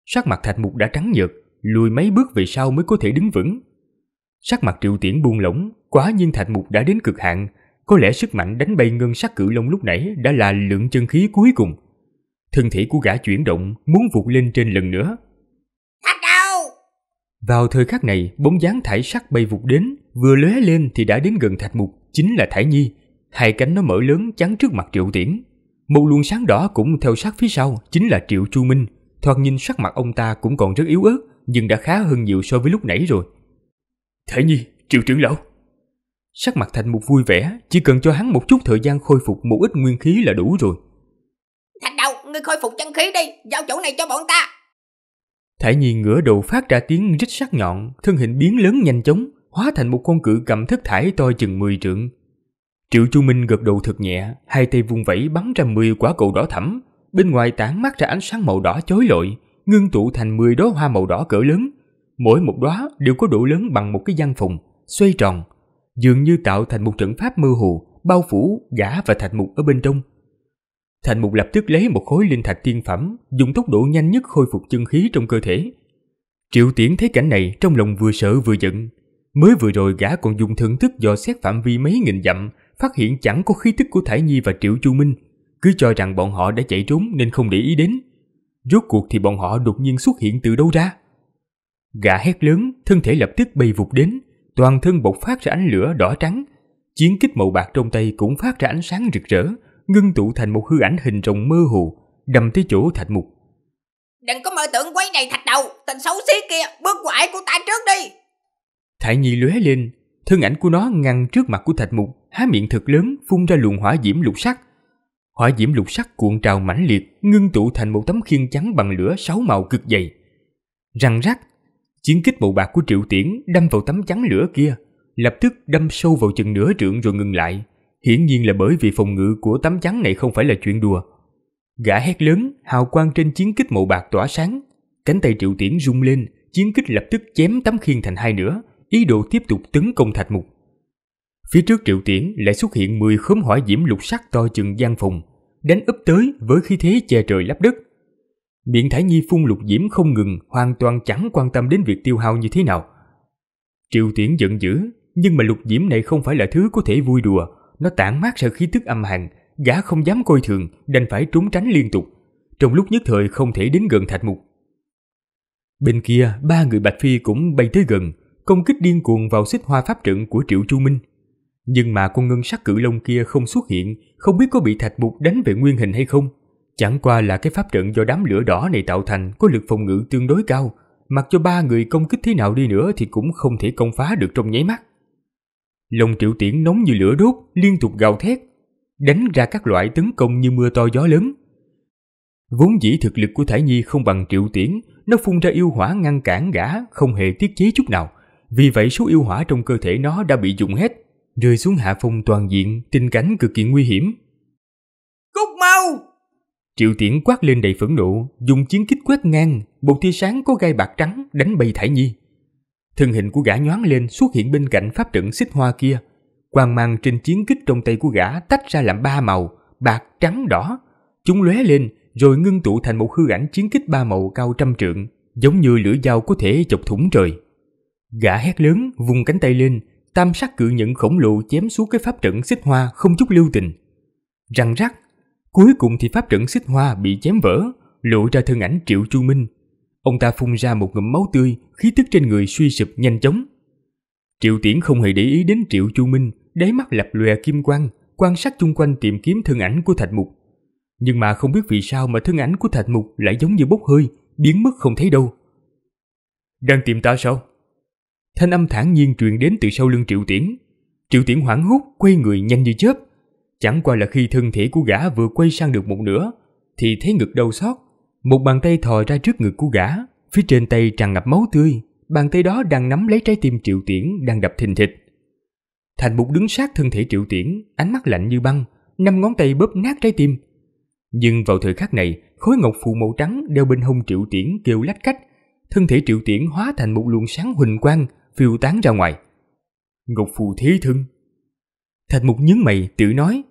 Sắc mặt thạch mục đã trắng nhợt, lùi mấy bước về sau mới có thể đứng vững. Sắc mặt Triệu Tiễn buông lỏng, quá nhiên thạch mục đã đến cực hạn, có lẽ sức mạnh đánh bay ngân sắc cửu long lúc nãy đã là lượng chân khí cuối cùng. Thân thể của gã chuyển động, muốn vụt lên trên lần nữa. thạch đầu! Vào thời khắc này, bóng dáng thải sắc bay vụt đến, vừa lóe lên thì đã đến gần thạch mục, chính là thải nhi. Hai cánh nó mở lớn chắn trước mặt Triệu Tiễn. Một luồng sáng đỏ cũng theo sát phía sau, chính là Triệu Chu Minh. Thoạt nhìn sắc mặt ông ta cũng còn rất yếu ớt, nhưng đã khá hơn nhiều so với lúc nãy rồi. Thế nhi, triệu trưởng lão. Sắc mặt thành một vui vẻ, chỉ cần cho hắn một chút thời gian khôi phục một ít nguyên khí là đủ rồi. Thành đầu, ngươi khôi phục chân khí đi, giao chỗ này cho bọn ta. Thể nhi ngửa đầu phát ra tiếng rít sắc nhọn, thân hình biến lớn nhanh chóng, hóa thành một con cự cầm thức thải to chừng 10 trượng. Triệu Chu Minh gật đầu thật nhẹ, hai tay vung vẩy bắn ra 10 quả cầu đỏ thẫm, bên ngoài tán mắt ra ánh sáng màu đỏ chói lọi, ngưng tụ thành 10 đóa hoa màu đỏ cỡ lớn, Mỗi một đóa đều có độ lớn bằng một cái gian phòng, xoay tròn, dường như tạo thành một trận pháp mơ hồ bao phủ gã và thạch mục ở bên trong. Thạch mục lập tức lấy một khối linh thạch tiên phẩm, dùng tốc độ nhanh nhất khôi phục chân khí trong cơ thể. Triệu Tiễn thấy cảnh này trong lòng vừa sợ vừa giận. Mới vừa rồi gã còn dùng thưởng thức dò xét phạm vi mấy nghìn dặm, phát hiện chẳng có khí tức của Thải Nhi và Triệu Chu Minh, cứ cho rằng bọn họ đã chạy trốn nên không để ý đến. Rốt cuộc thì bọn họ đột nhiên xuất hiện từ đâu ra? Gã hét lớn, thân thể lập tức bay vụt đến, toàn thân bộc phát ra ánh lửa đỏ trắng. Chiến kích màu bạc trong tay cũng phát ra ánh sáng rực rỡ, ngưng tụ thành một hư ảnh hình rồng mơ hồ, đầm tới chỗ thạch mục. Đừng có mơ tưởng quấy này thạch đầu, tình xấu xí kia, bước quại của ta trước đi. Thải Nhi lóe lên, thân ảnh của nó ngăn trước mặt của thạch mục, há miệng thật lớn, phun ra luồng hỏa diễm lục sắc. Hỏa diễm lục sắc cuộn trào mãnh liệt, ngưng tụ thành một tấm khiên trắng bằng lửa sáu màu cực dày. Răng rắc, Chiến kích màu bạc của Triệu Tiễn đâm vào tấm chắn lửa kia, lập tức đâm sâu vào chừng nửa trượng rồi ngừng lại. Hiển nhiên là bởi vì phòng ngự của tấm chắn này không phải là chuyện đùa. Gã hét lớn, hào quang trên chiến kích màu bạc tỏa sáng. Cánh tay Triệu Tiễn rung lên, chiến kích lập tức chém tấm khiên thành hai nửa, ý đồ tiếp tục tấn công Thạch Mục. Phía trước Triệu Tiễn lại xuất hiện 10 khóm hỏa diễm lục sắc to chừng gian phòng, đánh ấp tới với khí thế che trời lấp đất Miệng Thái Nhi phun lục diễm không ngừng, hoàn toàn chẳng quan tâm đến việc tiêu hao như thế nào. Triệu Tiễn giận dữ, nhưng mà lục diễm này không phải là thứ có thể vui đùa, nó tản mát ra khí tức âm hàn, gã không dám coi thường, đành phải trốn tránh liên tục. Trong lúc nhất thời không thể đến gần Thạch Mục. Bên kia, ba người Bạch Phi cũng bay tới gần, công kích điên cuồng vào xích hoa pháp trận của Triệu Chu Minh. Nhưng mà con ngân sắc cự long kia không xuất hiện, không biết có bị Thạch Mục đánh về nguyên hình hay không. Chẳng qua là cái pháp trận do đám lửa đỏ này tạo thành có lực phòng ngự tương đối cao, mặc cho ba người công kích thế nào đi nữa thì cũng không thể công phá được trong nháy mắt. Lòng triệu tiễn nóng như lửa đốt, liên tục gào thét, đánh ra các loại tấn công như mưa to gió lớn. Vốn dĩ thực lực của Thải Nhi không bằng triệu tiễn, nó phun ra yêu hỏa ngăn cản gã, không hề tiết chế chút nào. Vì vậy số yêu hỏa trong cơ thể nó đã bị dùng hết, rơi xuống hạ phong toàn diện, tinh cảnh cực kỳ nguy hiểm. Cúc mau! Triệu Tiễn quát lên đầy phẫn nộ, dùng chiến kích quét ngang, một tia sáng có gai bạc trắng đánh bay Thải Nhi. Thân hình của gã nhoáng lên xuất hiện bên cạnh pháp trận xích hoa kia. Quang mang trên chiến kích trong tay của gã tách ra làm ba màu, bạc, trắng, đỏ. Chúng lóe lên rồi ngưng tụ thành một hư ảnh chiến kích ba màu cao trăm trượng, giống như lưỡi dao có thể chọc thủng trời. Gã hét lớn, vùng cánh tay lên, tam sắc cự nhận khổng lồ chém xuống cái pháp trận xích hoa không chút lưu tình. Răng rắc, Cuối cùng thì pháp trận xích hoa bị chém vỡ, lộ ra thân ảnh Triệu Chu Minh. Ông ta phun ra một ngụm máu tươi, khí tức trên người suy sụp nhanh chóng. Triệu Tiễn không hề để ý đến Triệu Chu Minh, đáy mắt lập lòe kim quang, quan sát chung quanh tìm kiếm thân ảnh của Thạch Mục. Nhưng mà không biết vì sao mà thân ảnh của Thạch Mục lại giống như bốc hơi, biến mất không thấy đâu. Đang tìm ta sao? Thanh âm thản nhiên truyền đến từ sau lưng Triệu Tiễn. Triệu Tiễn hoảng hốt, quay người nhanh như chớp, Chẳng qua là khi thân thể của gã vừa quay sang được một nửa, thì thấy ngực đau xót. Một bàn tay thò ra trước ngực của gã, phía trên tay tràn ngập máu tươi, bàn tay đó đang nắm lấy trái tim Triệu Tiễn đang đập thình thịch. Thành Mục đứng sát thân thể Triệu Tiễn, ánh mắt lạnh như băng, năm ngón tay bóp nát trái tim. Nhưng vào thời khắc này, khối ngọc phù màu trắng đeo bên hông Triệu Tiễn kêu lách cách, thân thể Triệu Tiễn hóa thành một luồng sáng huỳnh quang phiêu tán ra ngoài. Ngọc phù thế thân. Thành Mục nhướng mày tự nói,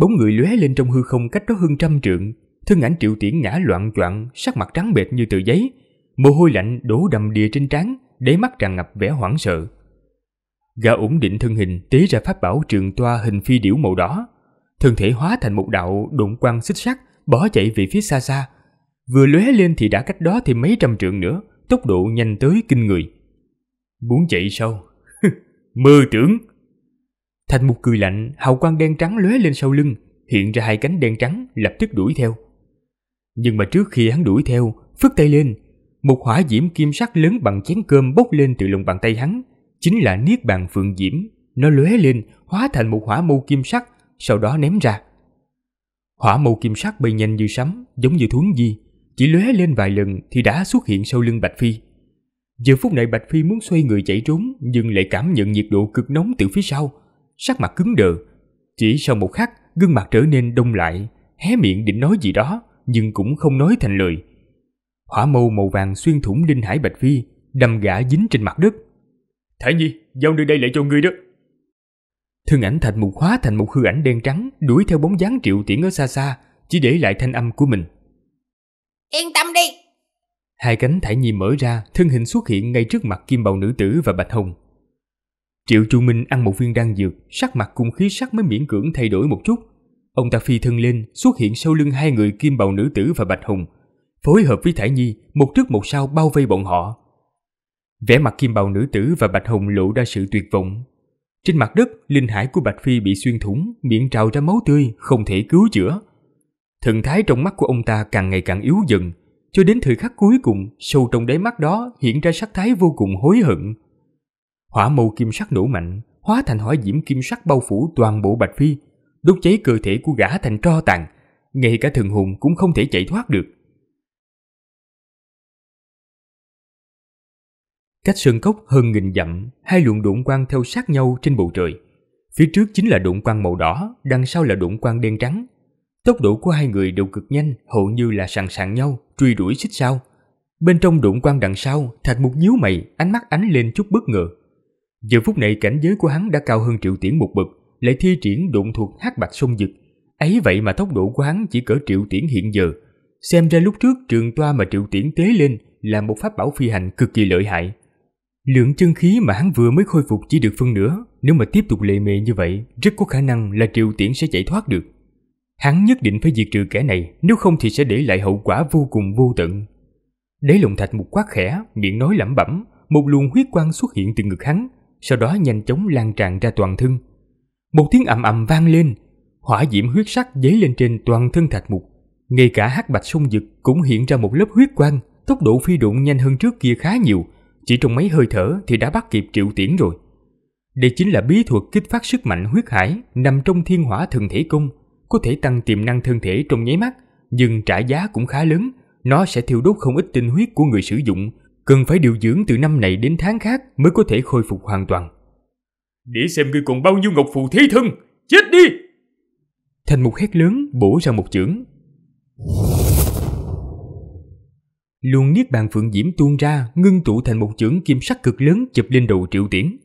Bóng người lóe lên trong hư không cách đó hơn trăm trượng, thân ảnh triệu tiễn ngã loạn choạng, sắc mặt trắng bệch như tờ giấy, mồ hôi lạnh đổ đầm đìa trên trán, đáy mắt tràn ngập vẻ hoảng sợ. Gã ổn định thân hình, tế ra pháp bảo trường toa hình phi điểu màu đỏ, thân thể hóa thành một đạo đụng quang xích sắt, bỏ chạy về phía xa xa. Vừa lóe lên thì đã cách đó thì mấy trăm trượng nữa, tốc độ nhanh tới kinh người. Muốn chạy sao? Mơ tưởng! Thành một cười lạnh, hào quang đen trắng lóe lên sau lưng, hiện ra hai cánh đen trắng lập tức đuổi theo. Nhưng mà trước khi hắn đuổi theo, phất tay lên, một hỏa diễm kim sắc lớn bằng chén cơm bốc lên từ lòng bàn tay hắn, chính là niết bàn phượng diễm, nó lóe lên, hóa thành một hỏa mâu kim sắc, sau đó ném ra. Hỏa mâu kim sắc bay nhanh như sấm, giống như thuấn di, chỉ lóe lên vài lần thì đã xuất hiện sau lưng Bạch Phi. Giờ phút này Bạch Phi muốn xoay người chạy trốn nhưng lại cảm nhận nhiệt độ cực nóng từ phía sau, sắc mặt cứng đờ. Chỉ sau một khắc, gương mặt trở nên đông lại, hé miệng định nói gì đó, nhưng cũng không nói thành lời. Hỏa mâu màu vàng xuyên thủng linh hải Bạch Phi, đâm gã dính trên mặt đất. Thải Nhi, giao nơi đây lại cho ngươi đó. Thân ảnh thành mục hóa thành một hư ảnh đen trắng đuổi theo bóng dáng triệu tiễn ở xa xa, chỉ để lại thanh âm của mình. Yên tâm đi! Hai cánh Thải Nhi mở ra, thân hình xuất hiện ngay trước mặt kim bào nữ tử và Bạch Hồng. Triệu Chu Minh ăn một viên đan dược, sắc mặt cùng khí sắc mới miễn cưỡng thay đổi một chút. Ông ta phi thân lên, xuất hiện sau lưng hai người kim bào nữ tử và Bạch Hùng. Phối hợp với Thải Nhi, một trước một sau bao vây bọn họ. Vẻ mặt kim bào nữ tử và Bạch Hùng lộ ra sự tuyệt vọng. Trên mặt đất, linh hải của Bạch Phi bị xuyên thủng, miệng trào ra máu tươi, không thể cứu chữa. Thần thái trong mắt của ông ta càng ngày càng yếu dần, cho đến thời khắc cuối cùng, sâu trong đáy mắt đó hiện ra sắc thái vô cùng hối hận. Hỏa mâu kim sắc nổ mạnh, hóa thành hỏa diễm kim sắc bao phủ toàn bộ Bạch Phi, đốt cháy cơ thể của gã thành tro tàn, ngay cả thần hùng cũng không thể chạy thoát được. Cách sơn cốc hơn nghìn dặm, hai luồng đụng quang theo sát nhau trên bầu trời. Phía trước chính là đụng quang màu đỏ, đằng sau là đụng quang đen trắng. Tốc độ của hai người đều cực nhanh, hầu như là sàn sàn nhau, truy đuổi xích sao. Bên trong đụng quang đằng sau, Thạch Mục nhíu mày, ánh mắt ánh lên chút bất ngờ. Giờ phút này cảnh giới của hắn đã cao hơn triệu tiễn một bậc, lại thi triển đụng thuộc hắc bạch sông dực. Ấy vậy mà tốc độ của hắn chỉ cỡ triệu tiễn hiện giờ. Xem ra lúc trước trường toa mà triệu tiễn tế lên là một pháp bảo phi hành cực kỳ lợi hại. Lượng chân khí mà hắn vừa mới khôi phục chỉ được phân nửa, nếu mà tiếp tục lệ mề như vậy, rất có khả năng là triệu tiễn sẽ chạy thoát được. Hắn nhất định phải diệt trừ kẻ này, nếu không thì sẽ để lại hậu quả vô cùng vô tận. đấy lồng thạch một quát khẽ, miệng nói lẩm bẩm, một luồng huyết quang xuất hiện từ ngực hắn, sau đó nhanh chóng lan tràn ra toàn thân. Một tiếng ầm ầm vang lên, hỏa diễm huyết sắc dấy lên trên toàn thân thạch mục. Ngay cả hắc bạch sung dực cũng hiện ra một lớp huyết quang, tốc độ phi đụng nhanh hơn trước kia khá nhiều, chỉ trong mấy hơi thở thì đã bắt kịp triệu tiễn rồi. Đây chính là bí thuật kích phát sức mạnh huyết hải nằm trong thiên hỏa thần thể cung, có thể tăng tiềm năng thân thể trong nháy mắt, nhưng trả giá cũng khá lớn, nó sẽ thiêu đốt không ít tinh huyết của người sử dụng cần phải điều dưỡng từ năm này đến tháng khác mới có thể khôi phục hoàn toàn. Để xem ngươi còn bao nhiêu ngọc phù thế thân, chết đi! Thành một hét lớn bổ ra một chưởng. Luồng niết bàn phượng diễm tuôn ra ngưng tụ thành một chưởng kim sắc cực lớn chụp lên đầu triệu tiễn.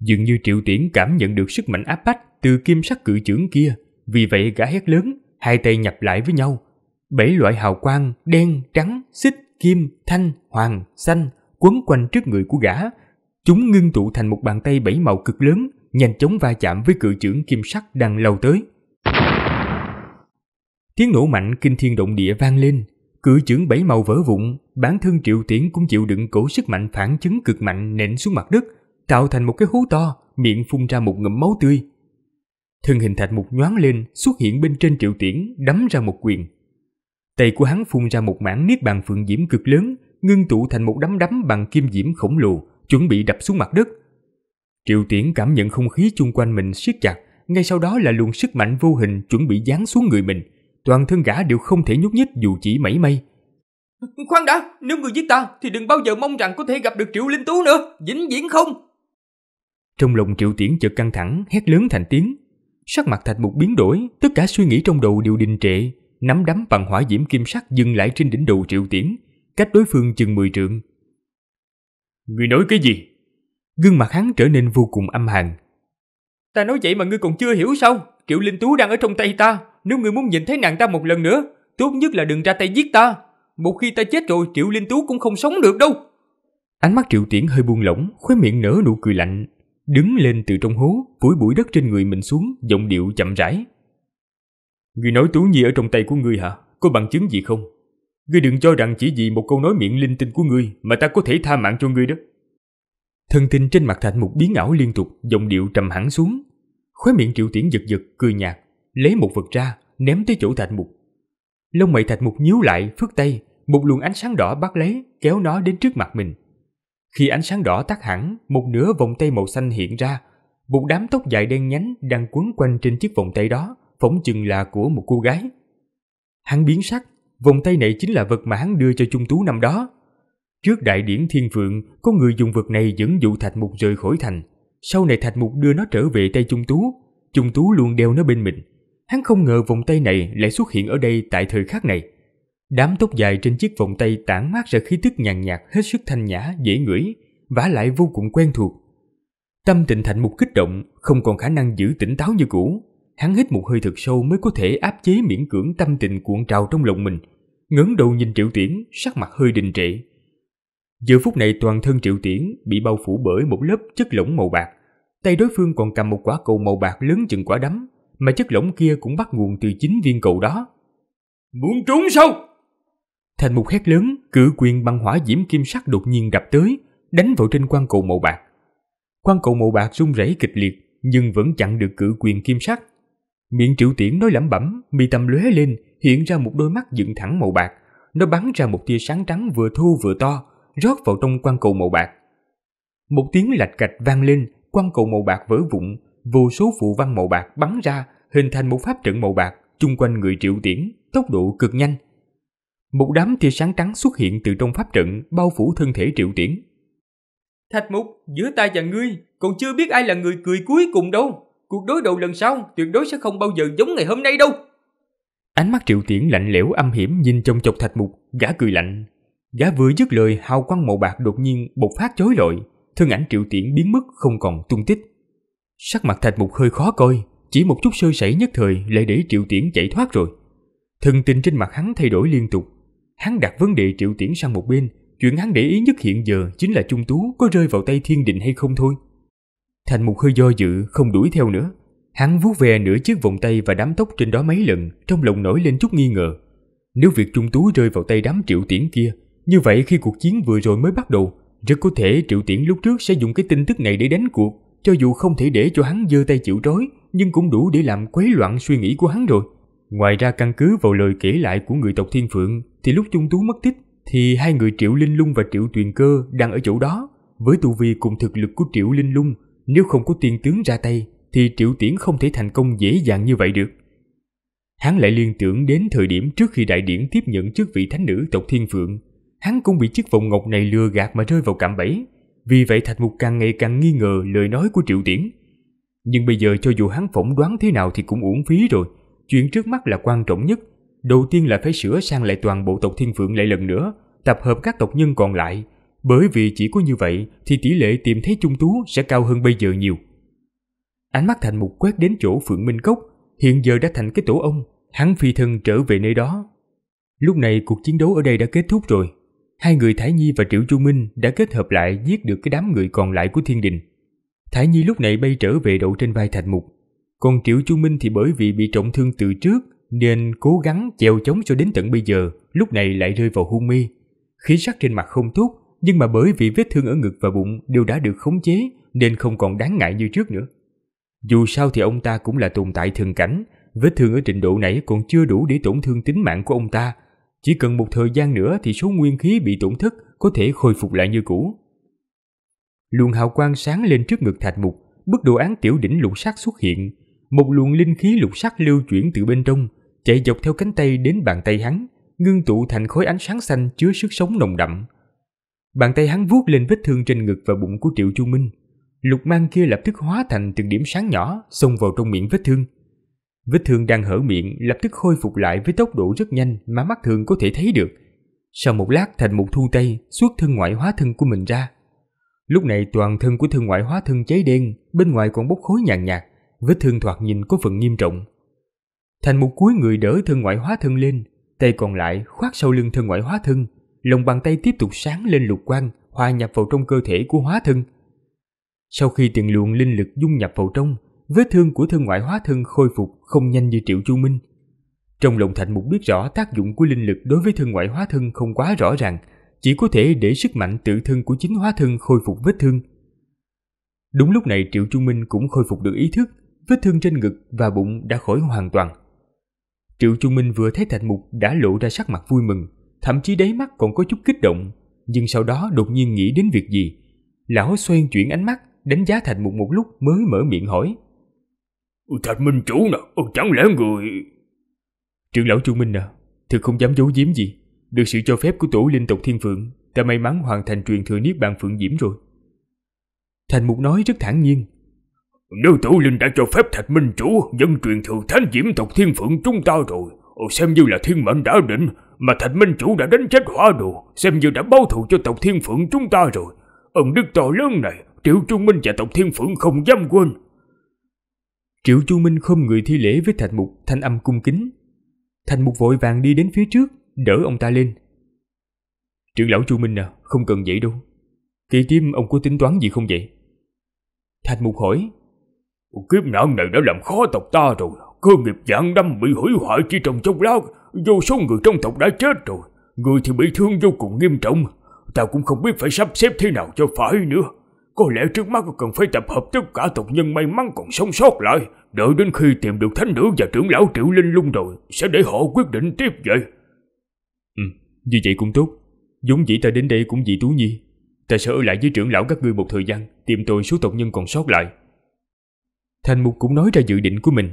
Dường như triệu tiễn cảm nhận được sức mạnh áp bách từ kim sắc cự chưởng kia, vì vậy gã hét lớn, hai tay nhập lại với nhau. Bảy loại hào quang đen, trắng, xích kim, thanh, hoàng, xanh quấn quanh trước người của gã. Chúng ngưng tụ thành một bàn tay bảy màu cực lớn, nhanh chóng va chạm với cự trưởng kim sắc đang lao tới. Tiếng nổ mạnh kinh thiên động địa vang lên, cự trưởng bảy màu vỡ vụn, bản thân triệu tiễn cũng chịu đựng cổ sức mạnh phản chứng cực mạnh nện xuống mặt đất, tạo thành một cái hố to, miệng phun ra một ngụm máu tươi. Thân hình thạch mục nhoáng lên, xuất hiện bên trên triệu tiễn, đấm ra một quyền. Tay của hắn phun ra một mảng niết bàn phượng diễm cực lớn, ngưng tụ thành một đấm đấm bằng kim diễm khổng lồ, chuẩn bị đập xuống mặt đất. Triệu Tiễn cảm nhận không khí chung quanh mình siết chặt, ngay sau đó là luồng sức mạnh vô hình chuẩn bị giáng xuống người mình. Toàn thân gã đều không thể nhúc nhích dù chỉ mảy may. Khoan đã, nếu người giết ta thì đừng bao giờ mong rằng có thể gặp được Triệu Linh Tú nữa, vĩnh viễn không. Trong lòng Triệu Tiễn chợt căng thẳng, hét lớn thành tiếng. Sắc mặt Thạch một biến đổi, tất cả suy nghĩ trong đầu đều đình trệ, nắm đấm bằng hỏa diễm kim sắc dừng lại trên đỉnh đầu Triệu Tiễn, cách đối phương chừng mười trượng. Người nói cái gì? Gương mặt hắn trở nên vô cùng âm hàn. Ta nói vậy mà ngươi còn chưa hiểu sao? Triệu Linh Tú đang ở trong tay ta, nếu ngươi muốn nhìn thấy nàng ta một lần nữa, tốt nhất là đừng ra tay giết ta. Một khi ta chết rồi, Triệu Linh Tú cũng không sống được đâu. Ánh mắt Triệu Tiễn hơi buông lỏng, khóe miệng nở nụ cười lạnh, đứng lên từ trong hố, vùi bụi đất trên người mình xuống, giọng điệu chậm rãi. Ngươi nói Tú Nhi ở trong tay của ngươi hả? Có bằng chứng gì không? Ngươi đừng cho rằng chỉ vì một câu nói miệng linh tinh của ngươi mà ta có thể tha mạng cho ngươi đó. Thần tinh trên mặt Thạch Mục biến ảo liên tục, giọng điệu trầm hẳn xuống. Khóe miệng Triệu Tiễn giật giật, cười nhạt, lấy một vật ra, ném tới chỗ Thạch Mục. Lông mày Thạch Mục nhíu lại, phước tay, một luồng ánh sáng đỏ bắt lấy, kéo nó đến trước mặt mình. Khi ánh sáng đỏ tắt hẳn, một nửa vòng tay màu xanh hiện ra, một đám tóc dài đen nhánh đang quấn quanh trên chiếc vòng tay đó phỏng chừng là của một cô gái. Hắn biến sắc, vòng tay này chính là vật mà hắn đưa cho Trung Tú năm đó. Trước đại điển thiên phượng, có người dùng vật này dẫn dụ Thạch Mục rời khỏi thành. Sau này Thạch Mục đưa nó trở về tay Trung Tú. Trung Tú luôn đeo nó bên mình. Hắn không ngờ vòng tay này lại xuất hiện ở đây tại thời khắc này. Đám tóc dài trên chiếc vòng tay tản mát ra khí tức nhàn nhạt hết sức thanh nhã, dễ ngửi, vả lại vô cùng quen thuộc. Tâm tình Thạch Mục kích động, không còn khả năng giữ tỉnh táo như cũ. Hắn hít một hơi thật sâu mới có thể áp chế miễn cưỡng tâm tình cuộn trào trong lòng mình. ngẩng đầu nhìn Triệu Tiễn, sắc mặt hơi đình trệ. Giờ phút này toàn thân Triệu Tiễn bị bao phủ bởi một lớp chất lỏng màu bạc. Tay đối phương còn cầm một quả cầu màu bạc lớn chừng quả đấm, mà chất lỏng kia cũng bắt nguồn từ chính viên cầu đó. Muốn trốn sao? Thành một hét lớn, cử quyền băng hỏa diễm kim sắc đột nhiên đập tới, đánh vào trên quan cầu màu bạc. Quan cầu màu bạc rung rẩy kịch liệt, nhưng vẫn chặn được cử quyền kim sắc, Miệng triệu tiễn nói lẩm bẩm, mi tâm lóe lên, hiện ra một đôi mắt dựng thẳng màu bạc. Nó bắn ra một tia sáng trắng vừa thu vừa to, rót vào trong quan cầu màu bạc. Một tiếng lạch cạch vang lên, quan cầu màu bạc vỡ vụn, vô số phụ văn màu bạc bắn ra, hình thành một pháp trận màu bạc chung quanh người triệu tiễn, tốc độ cực nhanh. Một đám tia sáng trắng xuất hiện từ trong pháp trận bao phủ thân thể triệu tiễn. Thạch mục, giữa ta và ngươi, còn chưa biết ai là người cười cuối cùng đâu. Cuộc đối đầu lần sau tuyệt đối sẽ không bao giờ giống ngày hôm nay đâu. Ánh mắt Triệu Tiễn lạnh lẽo âm hiểm nhìn trong chọc Thạch Mục, gã cười lạnh. Gã vừa dứt lời hào quang màu bạc đột nhiên bộc phát chối lọi, thân ảnh Triệu Tiễn biến mất không còn tung tích. Sắc mặt Thạch Mục hơi khó coi, chỉ một chút sơ sẩy nhất thời lại để Triệu Tiễn chạy thoát rồi. Thần tình trên mặt hắn thay đổi liên tục. Hắn đặt vấn đề Triệu Tiễn sang một bên, chuyện hắn để ý nhất hiện giờ chính là Trung Tú có rơi vào tay Thiên Định hay không thôi. Thành một hơi do dự, không đuổi theo nữa. Hắn vuốt về nửa chiếc vòng tay và đám tóc trên đó mấy lần, trong lòng nổi lên chút nghi ngờ. Nếu việc Trung Tú rơi vào tay đám triệu tiễn kia, như vậy khi cuộc chiến vừa rồi mới bắt đầu, rất có thể triệu tiễn lúc trước sẽ dùng cái tin tức này để đánh cuộc, cho dù không thể để cho hắn giơ tay chịu trói, nhưng cũng đủ để làm quấy loạn suy nghĩ của hắn rồi. Ngoài ra căn cứ vào lời kể lại của người tộc Thiên Phượng, thì lúc Trung Tú mất tích, thì hai người Triệu Linh Lung và Triệu Tuyền Cơ đang ở chỗ đó. Với tu vi cùng thực lực của Triệu Linh Lung, nếu không có tiên tướng ra tay thì Triệu Tiễn không thể thành công dễ dàng như vậy được. Hắn lại liên tưởng đến thời điểm trước khi đại điển tiếp nhận chức vị thánh nữ tộc Thiên Phượng, hắn cũng bị chiếc vòng ngọc này lừa gạt mà rơi vào cạm bẫy. Vì vậy Thạch Mục càng ngày càng nghi ngờ lời nói của Triệu Tiễn. Nhưng bây giờ cho dù hắn phỏng đoán thế nào thì cũng uổng phí rồi. Chuyện trước mắt là quan trọng nhất. Đầu tiên là phải sửa sang lại toàn bộ tộc Thiên Phượng lại lần nữa, tập hợp các tộc nhân còn lại, bởi vì chỉ có như vậy thì tỷ lệ tìm thấy trung tú sẽ cao hơn bây giờ nhiều. Ánh mắt Thành Mục quét đến chỗ Phượng Minh Cốc, hiện giờ đã thành cái tổ ông, hắn phi thân trở về nơi đó. Lúc này cuộc chiến đấu ở đây đã kết thúc rồi. Hai người Thái Nhi và Triệu Chu Minh đã kết hợp lại giết được cái đám người còn lại của thiên đình. Thái Nhi lúc này bay trở về đậu trên vai Thành Mục. Còn Triệu Chu Minh thì bởi vì bị trọng thương từ trước nên cố gắng chèo chống cho đến tận bây giờ, lúc này lại rơi vào hôn mê. Khí sắc trên mặt không tốt, nhưng mà bởi vì vết thương ở ngực và bụng đều đã được khống chế nên không còn đáng ngại như trước nữa. Dù sao thì ông ta cũng là tồn tại thường cảnh, vết thương ở trình độ này còn chưa đủ để tổn thương tính mạng của ông ta. Chỉ cần một thời gian nữa thì số nguyên khí bị tổn thất có thể khôi phục lại như cũ. Luồng hào quang sáng lên trước ngực thạch mục, bức đồ án tiểu đỉnh lục sắc xuất hiện. Một luồng linh khí lục sắc lưu chuyển từ bên trong, chạy dọc theo cánh tay đến bàn tay hắn, ngưng tụ thành khối ánh sáng xanh chứa sức sống nồng đậm. Bàn tay hắn vuốt lên vết thương trên ngực và bụng của Triệu Chu Minh. Lục mang kia lập tức hóa thành từng điểm sáng nhỏ xông vào trong miệng vết thương. Vết thương đang hở miệng lập tức khôi phục lại với tốc độ rất nhanh mà mắt thường có thể thấy được. Sau một lát thành một thu tay suốt thân ngoại hóa thân của mình ra. Lúc này toàn thân của thân ngoại hóa thân cháy đen, bên ngoài còn bốc khối nhàn nhạt, vết thương thoạt nhìn có phần nghiêm trọng. Thành một cuối người đỡ thân ngoại hóa thân lên, tay còn lại khoác sau lưng thân ngoại hóa thân, lòng bàn tay tiếp tục sáng lên lục quang, hòa nhập vào trong cơ thể của hóa thân. Sau khi từng luồng linh lực dung nhập vào trong, vết thương của thân ngoại hóa thân khôi phục không nhanh như Triệu Chu Minh. Trong lòng thạch Mục biết rõ tác dụng của linh lực đối với thân ngoại hóa thân không quá rõ ràng, chỉ có thể để sức mạnh tự thân của chính hóa thân khôi phục vết thương. Đúng lúc này Triệu chu Minh cũng khôi phục được ý thức, vết thương trên ngực và bụng đã khỏi hoàn toàn. Triệu chu Minh vừa thấy Thạch Mục đã lộ ra sắc mặt vui mừng, thậm chí đáy mắt còn có chút kích động, nhưng sau đó đột nhiên nghĩ đến việc gì. Lão xoay chuyển ánh mắt, đánh giá Thạch Mục một lúc mới mở miệng hỏi. Thạch Minh Chủ nè, chẳng lẽ người... Trưởng lão Chu Minh nè, à, thực không dám giấu giếm gì. Được sự cho phép của tổ linh tộc Thiên Phượng, ta may mắn hoàn thành truyền thừa Niết Bàn Phượng Diễm rồi. Thành Mục nói rất thản nhiên. Nếu tổ linh đã cho phép Thạch Minh Chủ dân truyền thừa Thánh Diễm tộc Thiên Phượng chúng ta rồi, xem như là thiên mệnh đã định, mà thạch minh chủ đã đánh chết hỏa đồ xem như đã báo thù cho tộc thiên phượng chúng ta rồi ân đức to lớn này triệu trung minh và tộc thiên phượng không dám quên triệu trung minh không người thi lễ với thạch mục thanh âm cung kính thạch mục vội vàng đi đến phía trước đỡ ông ta lên trưởng lão chu minh à không cần vậy đâu kỳ tiêm ông có tính toán gì không vậy thạch mục hỏi kiếp nạn này đã làm khó tộc ta rồi cơ nghiệp dạng năm bị hủy hoại chỉ trong chốc lát vô số người trong tộc đã chết rồi, người thì bị thương vô cùng nghiêm trọng, tao cũng không biết phải sắp xếp thế nào cho phải nữa. Có lẽ trước mắt cần phải tập hợp tất cả tộc nhân may mắn còn sống sót lại, đợi đến khi tìm được thánh nữ và trưởng lão Triệu Linh Lung rồi, sẽ để họ quyết định tiếp vậy. Ừ, như vậy cũng tốt. dũng dĩ ta đến đây cũng vì Tú Nhi. Ta sẽ ở lại với trưởng lão các ngươi một thời gian, tìm tôi số tộc nhân còn sót lại. Thành Mục cũng nói ra dự định của mình.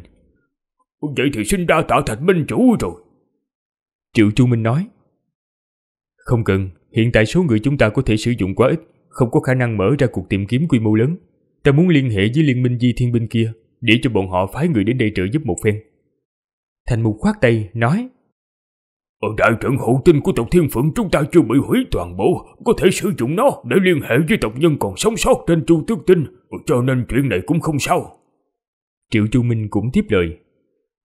Vậy thì xin đa tạ Thạch Minh Chủ rồi. Triệu Chu Minh nói. Không cần, hiện tại số người chúng ta có thể sử dụng quá ít, không có khả năng mở ra cuộc tìm kiếm quy mô lớn. Ta muốn liên hệ với liên minh di thiên binh kia, để cho bọn họ phái người đến đây trợ giúp một phen. Thành Mục khoát tay, nói. Ở đại trận hậu tinh của tộc thiên phượng chúng ta chưa bị hủy toàn bộ, có thể sử dụng nó để liên hệ với tộc nhân còn sống sót trên chu tước tinh, cho nên chuyện này cũng không sao. Triệu Chu Minh cũng tiếp lời.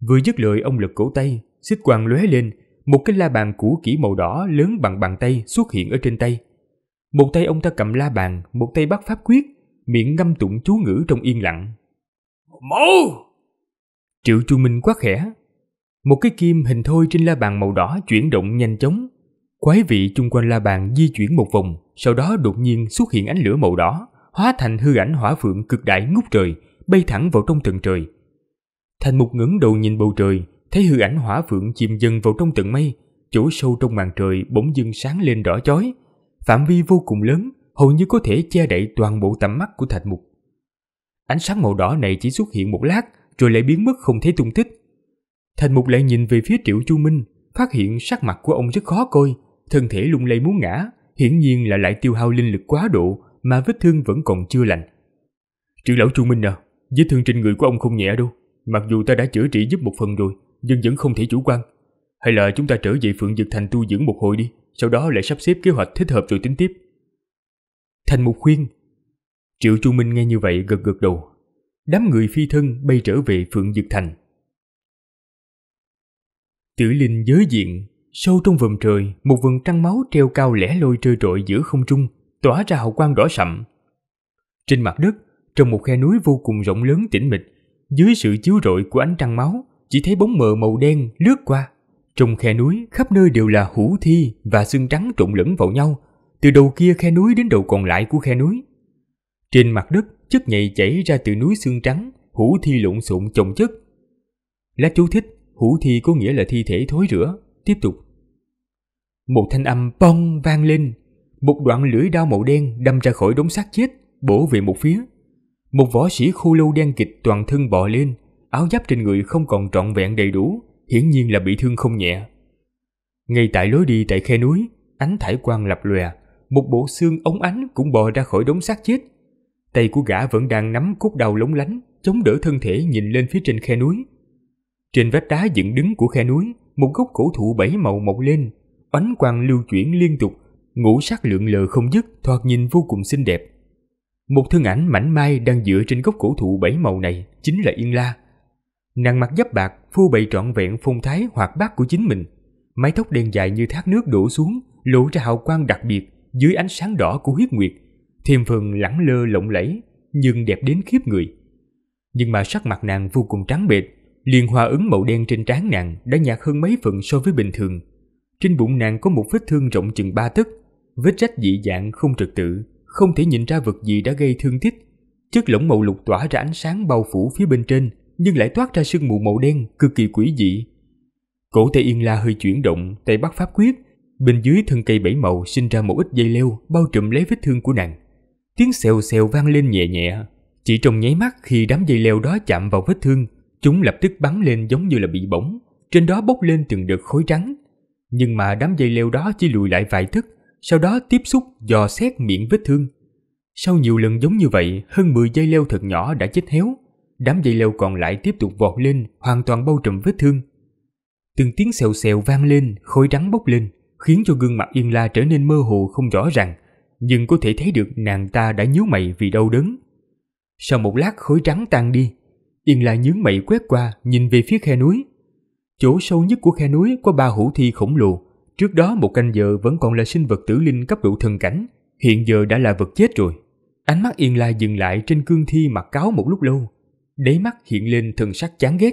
Vừa dứt lời ông lật cổ tay, xích quang lóe lên, một cái la bàn cũ kỹ màu đỏ lớn bằng bàn tay xuất hiện ở trên tay. Một tay ông ta cầm la bàn, một tay bắt pháp quyết, miệng ngâm tụng chú ngữ trong yên lặng. Mẫu! Triệu Chu Minh quá khẽ. Một cái kim hình thôi trên la bàn màu đỏ chuyển động nhanh chóng. Quái vị chung quanh la bàn di chuyển một vòng, sau đó đột nhiên xuất hiện ánh lửa màu đỏ, hóa thành hư ảnh hỏa phượng cực đại ngút trời, bay thẳng vào trong tầng trời. Thành một ngẩng đầu nhìn bầu trời, thấy hư ảnh hỏa phượng chìm dần vào trong tận mây, chỗ sâu trong màn trời bỗng dưng sáng lên rõ chói, phạm vi vô cùng lớn, hầu như có thể che đậy toàn bộ tầm mắt của Thạch Mục. Ánh sáng màu đỏ này chỉ xuất hiện một lát rồi lại biến mất không thấy tung tích. Thạch Mục lại nhìn về phía Triệu Chu Minh, phát hiện sắc mặt của ông rất khó coi, thân thể lung lay muốn ngã, hiển nhiên là lại tiêu hao linh lực quá độ mà vết thương vẫn còn chưa lành. Trưởng lão Chu Minh à, vết thương trên người của ông không nhẹ đâu, mặc dù ta đã chữa trị giúp một phần rồi, nhưng vẫn không thể chủ quan. Hay là chúng ta trở về Phượng Dực Thành tu dưỡng một hồi đi, sau đó lại sắp xếp kế hoạch thích hợp rồi tính tiếp. Thành một khuyên. Triệu Chu Minh nghe như vậy gật gật đầu. Đám người phi thân bay trở về Phượng Dực Thành. Tử linh giới diện, sâu trong vườn trời, một vầng trăng máu treo cao lẻ loi trơ trọi giữa không trung, tỏa ra hào quang đỏ sậm. Trên mặt đất, trong một khe núi vô cùng rộng lớn tĩnh mịch, dưới sự chiếu rọi của ánh trăng máu, chỉ thấy bóng mờ màu đen lướt qua. Trong khe núi, khắp nơi đều là hũ thi và xương trắng trộn lẫn vào nhau, từ đầu kia khe núi đến đầu còn lại của khe núi. Trên mặt đất, chất nhầy chảy ra từ núi xương trắng, hũ thi lộn xộn chồng chất. Lá chú thích, hũ thi có nghĩa là thi thể thối rữa. Tiếp tục. Một thanh âm bong vang lên, một đoạn lưỡi đao màu đen đâm ra khỏi đống xác chết, bổ về một phía. Một võ sĩ khô lâu đen kịch toàn thân bò lên, áo giáp trên người không còn trọn vẹn đầy đủ, hiển nhiên là bị thương không nhẹ. Ngay tại lối đi tại khe núi, ánh thải quang lập lòe, một bộ xương ống ánh cũng bò ra khỏi đống xác chết. Tay của gã vẫn đang nắm cúc đầu lóng lánh, chống đỡ thân thể nhìn lên phía trên khe núi. Trên vách đá dựng đứng của khe núi, một gốc cổ thụ bảy màu mọc lên, ánh quang lưu chuyển liên tục, ngũ sắc lượng lờ không dứt, thoạt nhìn vô cùng xinh đẹp. Một thân ảnh mảnh mai đang dựa trên gốc cổ thụ bảy màu này chính là Yên La. Nàng mặc giáp bạc, phu bậy trọn vẹn phong thái hoạt bát của chính mình. Mái tóc đen dài như thác nước đổ xuống, lộ ra hào quang đặc biệt dưới ánh sáng đỏ của huyết nguyệt. thiềm phần lẳng lơ lộng lẫy, nhưng đẹp đến khiếp người. Nhưng mà sắc mặt nàng vô cùng trắng bệch, liền hòa ứng màu đen trên trán nàng đã nhạt hơn mấy phần so với bình thường. Trên bụng nàng có một vết thương rộng chừng ba tấc, vết rách dị dạng không trật tự, không thể nhìn ra vật gì đã gây thương tích. Chất lỏng màu lục tỏa ra ánh sáng bao phủ phía bên trên – nhưng lại thoát ra sương mù màu đen cực kỳ quỷ dị. Cổ tay Yên La hơi chuyển động, tay bắt pháp quyết, bên dưới thân cây bảy màu sinh ra một ít dây leo bao trùm lấy vết thương của nàng. Tiếng xèo xèo vang lên nhẹ nhẹ, chỉ trong nháy mắt khi đám dây leo đó chạm vào vết thương, chúng lập tức bắn lên giống như là bị bỏng, trên đó bốc lên từng đợt khói trắng. Nhưng mà đám dây leo đó chỉ lùi lại vài thức, sau đó tiếp xúc dò xét miệng vết thương. Sau nhiều lần giống như vậy, hơn 10 dây leo thật nhỏ đã chết héo, đám dây leo còn lại tiếp tục vọt lên, hoàn toàn bao trùm vết thương. Từng tiếng xèo xèo vang lên, khói trắng bốc lên, khiến cho gương mặt Yên La trở nên mơ hồ không rõ ràng, nhưng có thể thấy được nàng ta đã nhíu mày vì đau đớn. Sau một lát khói trắng tan đi, Yên La nhướng mày quét qua, nhìn về phía khe núi. Chỗ sâu nhất của khe núi có ba hủ thi khổng lồ, trước đó một canh giờ vẫn còn là sinh vật tử linh cấp độ thần cảnh, hiện giờ đã là vật chết rồi. Ánh mắt Yên La dừng lại trên cương thi mặc cáo một lúc lâu, đáy mắt hiện lên thần sắc chán ghét.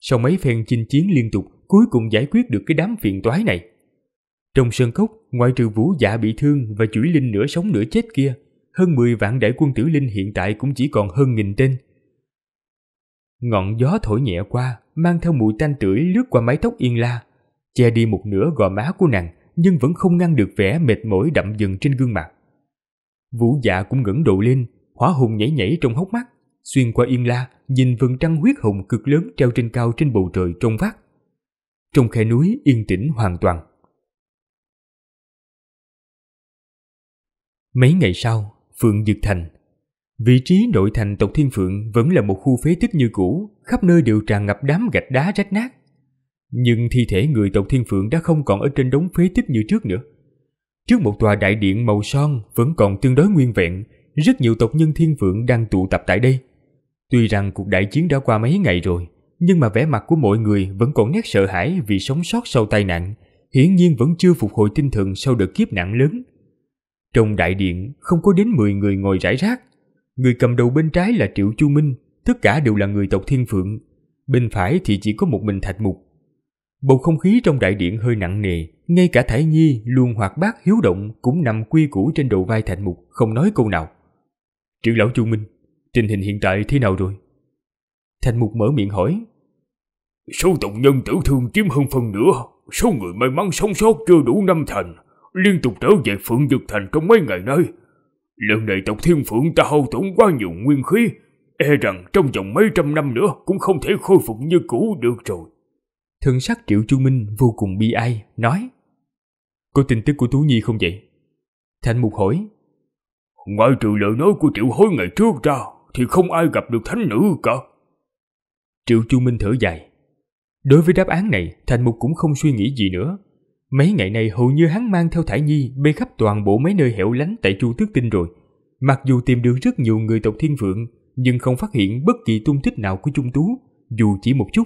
Sau mấy phen chinh chiến liên tục, cuối cùng giải quyết được cái đám phiền toái này. Trong sơn cốc, ngoại trừ vũ dạ bị thương và chuỗi linh nửa sống nửa chết kia, hơn 10 vạn đại quân tử linh hiện tại cũng chỉ còn hơn nghìn tên. Ngọn gió thổi nhẹ qua, mang theo mùi tanh tưởi lướt qua mái tóc yên la, che đi một nửa gò má của nàng, nhưng vẫn không ngăn được vẻ mệt mỏi đậm dần trên gương mặt. Vũ dạ cũng ngẩng đầu lên, hóa hùng nhảy nhảy trong hốc mắt xuyên qua yên la, nhìn vầng trăng huyết hồng cực lớn treo trên cao trên bầu trời trong vắt. Trong khe núi yên tĩnh hoàn toàn. Mấy ngày sau, Phượng dực Thành. Vị trí nội thành tộc Thiên Phượng vẫn là một khu phế tích như cũ, khắp nơi đều tràn ngập đám gạch đá rách nát. Nhưng thi thể người tộc Thiên Phượng đã không còn ở trên đống phế tích như trước nữa. Trước một tòa đại điện màu son vẫn còn tương đối nguyên vẹn, rất nhiều tộc nhân Thiên Phượng đang tụ tập tại đây, Tuy rằng cuộc đại chiến đã qua mấy ngày rồi, nhưng mà vẻ mặt của mọi người vẫn còn nét sợ hãi vì sống sót sau tai nạn, hiển nhiên vẫn chưa phục hồi tinh thần sau đợt kiếp nạn lớn. Trong đại điện không có đến 10 người ngồi rải rác. Người cầm đầu bên trái là Triệu Chu Minh, tất cả đều là người tộc Thiên Phượng. Bên phải thì chỉ có một mình Thạch Mục. Bầu không khí trong đại điện hơi nặng nề, ngay cả Thải Nhi luôn hoạt bát hiếu động cũng nằm quy củ trên đầu vai Thạch Mục, không nói câu nào. triệu lão Chu Minh, Tình hình hiện tại thế nào rồi? Thành mục mở miệng hỏi. Số tộc nhân tử thương chiếm hơn phần nữa, số người may mắn sống sót chưa đủ năm thành, liên tục trở về Phượng Dực Thành trong mấy ngày nay. Lần này tộc Thiên Phượng ta hao tổn quá nhiều nguyên khí, e rằng trong vòng mấy trăm năm nữa cũng không thể khôi phục như cũ được rồi. Thân sắc Triệu Chu Minh vô cùng bi ai, nói Có tin tức của Tú Nhi không vậy? Thành Mục hỏi ngoài trừ lời nói của Triệu Hối ngày trước ra thì không ai gặp được thánh nữ cả. Triệu Chu Minh thở dài. Đối với đáp án này, Thành Mục cũng không suy nghĩ gì nữa. Mấy ngày này hầu như hắn mang theo Thải Nhi bê khắp toàn bộ mấy nơi hẻo lánh tại Chu Tước Tinh rồi. Mặc dù tìm được rất nhiều người tộc thiên vượng, nhưng không phát hiện bất kỳ tung tích nào của Trung Tú, dù chỉ một chút.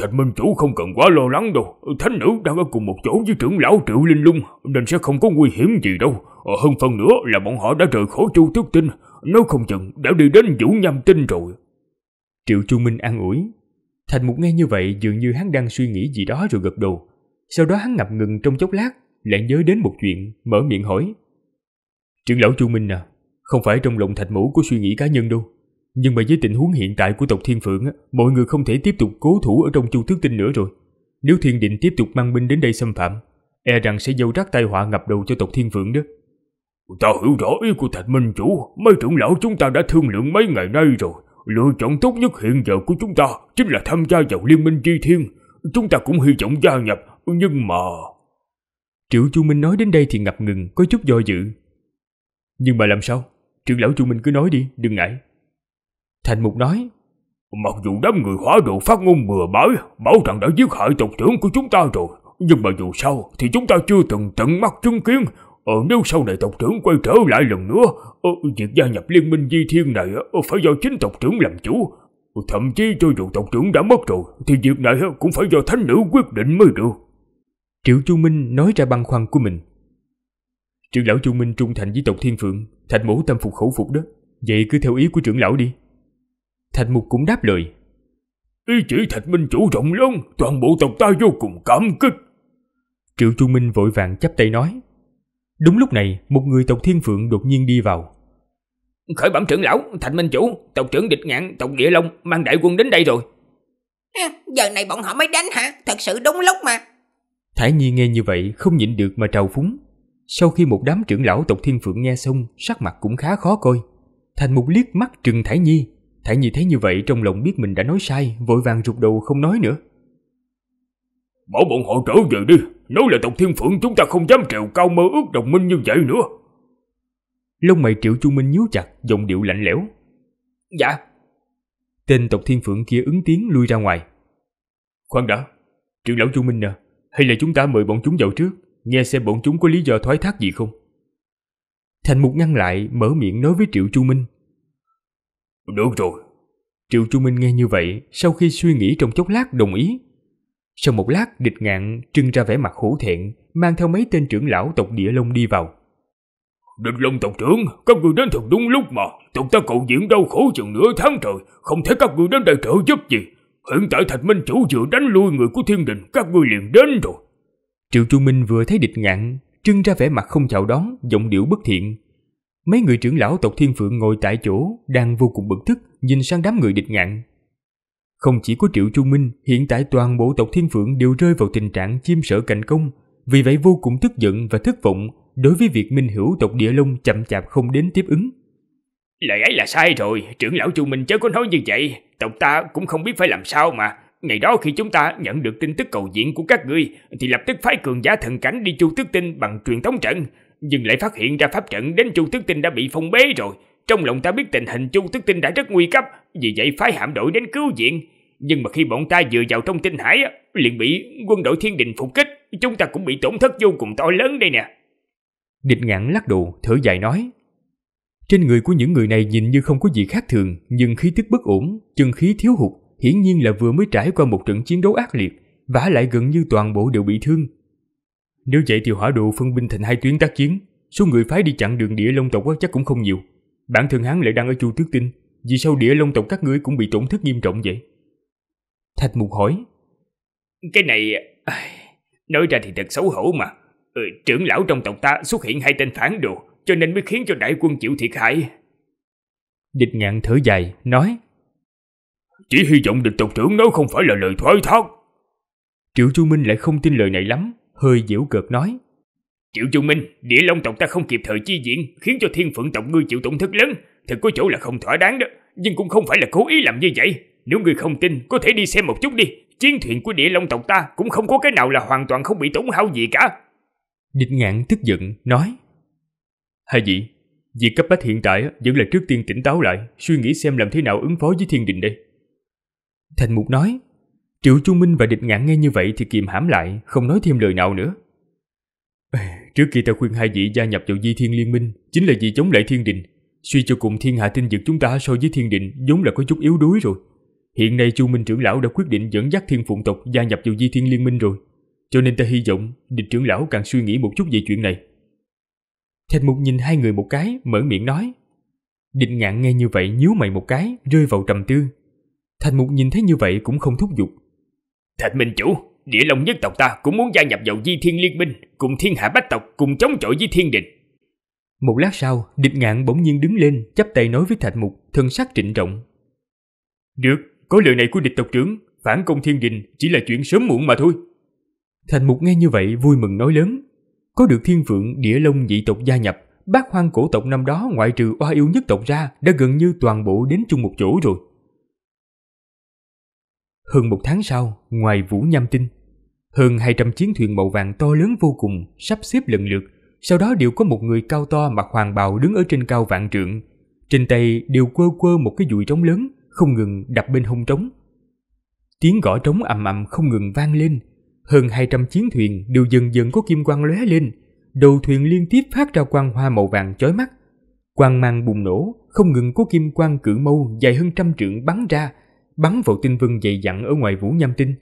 Thịnh Minh Chủ không cần quá lo lắng đâu, thánh nữ đang ở cùng một chỗ với trưởng lão Triệu Linh Lung, nên sẽ không có nguy hiểm gì đâu. Ờ, hơn phần nữa là bọn họ đã rời khỏi Chu Tước Tinh, Nói không chừng đã đi đến vũ nhâm tinh rồi Triệu Chu Minh an ủi Thành Mục nghe như vậy dường như hắn đang suy nghĩ gì đó rồi gật đầu Sau đó hắn ngập ngừng trong chốc lát Lại nhớ đến một chuyện Mở miệng hỏi Trưởng lão Chu Minh à Không phải trong lòng Thạch Mũ có suy nghĩ cá nhân đâu Nhưng mà với tình huống hiện tại của tộc Thiên Phượng Mọi người không thể tiếp tục cố thủ ở trong Chu Tước Tinh nữa rồi Nếu Thiên Định tiếp tục mang binh đến đây xâm phạm E rằng sẽ dâu rắc tai họa ngập đầu cho tộc Thiên Phượng đó Ta hiểu rõ ý của Thạch Minh Chủ, mấy trưởng lão chúng ta đã thương lượng mấy ngày nay rồi. Lựa chọn tốt nhất hiện giờ của chúng ta chính là tham gia vào Liên minh tri Thiên. Chúng ta cũng hy vọng gia nhập, nhưng mà... Triệu Chu Minh nói đến đây thì ngập ngừng, có chút do dự. Nhưng mà làm sao? Trưởng lão Chu Minh cứ nói đi, đừng ngại. Thành Mục nói, Mặc dù đám người hóa độ phát ngôn bừa bãi, bảo rằng đã giết hại tộc trưởng của chúng ta rồi, nhưng mà dù sao thì chúng ta chưa từng tận mắt chứng kiến Ờ, nếu sau này tộc trưởng quay trở lại lần nữa, ờ, việc gia nhập liên minh di thiên này ờ, ờ phải do chính tộc trưởng làm chủ. Ờ, thậm chí cho dù tộc trưởng đã mất rồi, thì việc này ờ, cũng phải do thánh nữ quyết định mới được. Triệu Chu Minh nói ra băn khoăn của mình. Trưởng lão Chu Minh trung thành với tộc Thiên Phượng, Thạch Mũ tâm phục khẩu phục đó. Vậy cứ theo ý của trưởng lão đi. Thạch Mục cũng đáp lời. Ý chỉ Thạch Minh chủ rộng lớn, toàn bộ tộc ta vô cùng cảm kích. Triệu Chu Minh vội vàng chắp tay nói. Đúng lúc này, một người tộc Thiên Phượng đột nhiên đi vào. Khởi bẩm trưởng lão, Thành Minh Chủ, tộc trưởng địch ngạn, tộc Địa Long mang đại quân đến đây rồi. À, giờ này bọn họ mới đánh hả? Thật sự đúng lúc mà. Thái Nhi nghe như vậy không nhịn được mà trào phúng. Sau khi một đám trưởng lão tộc Thiên Phượng nghe xong, sắc mặt cũng khá khó coi. Thành một liếc mắt trừng Thái Nhi. Thái Nhi thấy như vậy trong lòng biết mình đã nói sai, vội vàng rụt đầu không nói nữa. Bảo bọn họ trở về đi, Nói là tộc thiên phượng chúng ta không dám trèo cao mơ ước đồng minh như vậy nữa Lông mày triệu chu minh nhíu chặt Giọng điệu lạnh lẽo Dạ Tên tộc thiên phượng kia ứng tiếng lui ra ngoài Khoan đã trưởng lão chu minh nè à, Hay là chúng ta mời bọn chúng vào trước Nghe xem bọn chúng có lý do thoái thác gì không Thành mục ngăn lại Mở miệng nói với triệu chu minh Được rồi Triệu chu minh nghe như vậy Sau khi suy nghĩ trong chốc lát đồng ý sau một lát, địch ngạn trưng ra vẻ mặt hữu thiện, mang theo mấy tên trưởng lão tộc địa long đi vào. Địch long tộc trưởng, các người đến thật đúng lúc mà. Tộc ta cậu diễn đau khổ chừng nửa tháng trời, không thấy các người đến đây trợ giúp gì. Hiện tại Thạch Minh Chủ vừa đánh lui người của thiên đình, các ngươi liền đến rồi. Triệu Trung Minh vừa thấy địch ngạn, trưng ra vẻ mặt không chào đón, giọng điệu bất thiện. Mấy người trưởng lão tộc thiên phượng ngồi tại chỗ, đang vô cùng bực tức, nhìn sang đám người địch ngạn, không chỉ có Triệu Trung Minh, hiện tại toàn bộ tộc Thiên Phượng đều rơi vào tình trạng chim sợ cành công, vì vậy vô cùng tức giận và thất vọng đối với việc Minh Hữu tộc Địa Long chậm chạp không đến tiếp ứng. Lời ấy là sai rồi, trưởng lão Trung Minh chớ có nói như vậy, tộc ta cũng không biết phải làm sao mà. Ngày đó khi chúng ta nhận được tin tức cầu diện của các ngươi thì lập tức phái cường giả thần cảnh đi chu tước tinh bằng truyền thống trận, nhưng lại phát hiện ra pháp trận đến chu tước tinh đã bị phong bế rồi. Trong lòng ta biết tình hình chu tước tinh đã rất nguy cấp, vì vậy phái hạm đội đến cứu viện, nhưng mà khi bọn ta dựa vào trong tinh hải á, liền bị quân đội thiên đình phục kích, chúng ta cũng bị tổn thất vô cùng to lớn đây nè. Địch ngạn lắc đầu, thở dài nói. Trên người của những người này nhìn như không có gì khác thường, nhưng khí tức bất ổn, chân khí thiếu hụt, hiển nhiên là vừa mới trải qua một trận chiến đấu ác liệt, và lại gần như toàn bộ đều bị thương. Nếu vậy thì hỏa độ phân binh thành hai tuyến tác chiến, số người phái đi chặn đường địa long tộc chắc cũng không nhiều. Bản thân hắn lại đang ở chu tước tinh, vì sao địa long tộc các ngươi cũng bị tổn thất nghiêm trọng vậy? Thạch mục hỏi. Cái này... À, nói ra thì thật xấu hổ mà. Ừ, trưởng lão trong tộc ta xuất hiện hai tên phản đồ, cho nên mới khiến cho đại quân chịu thiệt hại. Địch ngạn thở dài, nói. Chỉ hy vọng địch tộc trưởng nói không phải là lời thoái thác. Triệu Chu Minh lại không tin lời này lắm, hơi giễu cợt nói. Triệu Chu Minh, địa long tộc ta không kịp thời chi diện, khiến cho thiên phượng tộc ngươi chịu tổn thất lớn. Thật có chỗ là không thỏa đáng đó, nhưng cũng không phải là cố ý làm như vậy. Nếu người không tin, có thể đi xem một chút đi. Chiến thuyền của địa long tộc ta cũng không có cái nào là hoàn toàn không bị tổn hao gì cả. Địch ngạn tức giận, nói. Hai vị, việc cấp bách hiện tại vẫn là trước tiên tỉnh táo lại, suy nghĩ xem làm thế nào ứng phó với thiên đình đây. Thành Mục nói, Triệu Trung Minh và địch ngạn nghe như vậy thì kìm hãm lại, không nói thêm lời nào nữa. Trước khi ta khuyên hai vị gia nhập vào di thiên liên minh, chính là vì chống lại thiên đình. Suy cho cùng thiên hạ tinh vực chúng ta so với thiên định vốn là có chút yếu đuối rồi. Hiện nay Chu Minh trưởng lão đã quyết định dẫn dắt thiên phụng tộc gia nhập vào di thiên liên minh rồi, cho nên ta hy vọng địch trưởng lão càng suy nghĩ một chút về chuyện này. Thạch Mục nhìn hai người một cái, mở miệng nói. Địch ngạn nghe như vậy nhíu mày một cái, rơi vào trầm tư. Thạch Mục nhìn thấy như vậy cũng không thúc giục. Thạch Minh Chủ, địa long nhất tộc ta cũng muốn gia nhập vào di thiên liên minh, cùng thiên hạ bách tộc cùng chống chọi với thiên địch. Một lát sau, địch ngạn bỗng nhiên đứng lên, chắp tay nói với Thạch Mục, thân sắc trịnh trọng. Được, có lời này của địch tộc trưởng, phản công thiên đình chỉ là chuyện sớm muộn mà thôi. Thành mục nghe như vậy vui mừng nói lớn. Có được thiên phượng, địa long dị tộc gia nhập, bác hoang cổ tộc năm đó ngoại trừ oa yêu nhất tộc ra đã gần như toàn bộ đến chung một chỗ rồi. Hơn một tháng sau, ngoài Vũ Nham Tinh, hơn 200 chiến thuyền màu vàng to lớn vô cùng sắp xếp lần lượt, sau đó đều có một người cao to mặc hoàng bào đứng ở trên cao vạn trượng. Trên tay đều quơ quơ một cái dùi trống lớn, không ngừng đập bên hông trống. Tiếng gõ trống ầm ầm không ngừng vang lên, hơn 200 chiến thuyền đều dần dần có kim quang lóe lên, đầu thuyền liên tiếp phát ra quang hoa màu vàng chói mắt. Quang mang bùng nổ, không ngừng có kim quang cự mâu dài hơn trăm trượng bắn ra, bắn vào tinh vân dày dặn ở ngoài vũ nham tinh.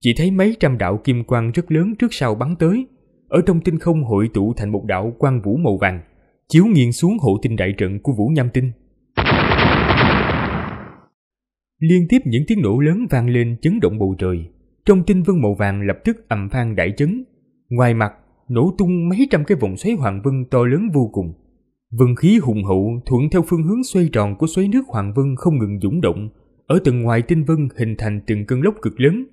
Chỉ thấy mấy trăm đạo kim quang rất lớn trước sau bắn tới, ở trong tinh không hội tụ thành một đạo quang vũ màu vàng, chiếu nghiêng xuống hộ tinh đại trận của vũ nham tinh. Liên tiếp những tiếng nổ lớn vang lên chấn động bầu trời. Trong tinh vân màu vàng lập tức ầm vang đại chấn. Ngoài mặt, nổ tung mấy trăm cái vòng xoáy hoàng vân to lớn vô cùng. Vân khí hùng hậu thuận theo phương hướng xoay tròn của xoáy nước hoàng vân không ngừng dũng động. Ở tầng ngoài tinh vân hình thành từng cơn lốc cực lớn.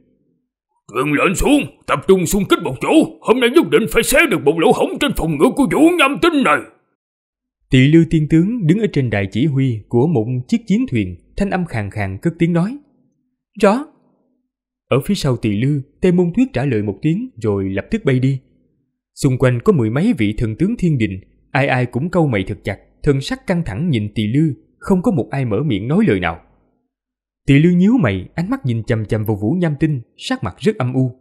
Cường lệnh xuống, tập trung xung kích một chỗ, hôm nay nhất định phải xé được một lỗ hổng trên phòng ngựa của vũ nhâm tinh này. Tỳ Lưu tiên tướng đứng ở trên đài chỉ huy của một chiếc chiến thuyền, thanh âm khàn khàn cất tiếng nói. Rõ. Ở phía sau tỳ Lưu Tây Môn Tuyết trả lời một tiếng rồi lập tức bay đi. Xung quanh có mười mấy vị thần tướng thiên đình, ai ai cũng câu mày thật chặt, thần sắc căng thẳng nhìn tỳ Lưu, không có một ai mở miệng nói lời nào. Tỳ Lưu nhíu mày, ánh mắt nhìn chằm chằm vào vũ nham tinh, sắc mặt rất âm u.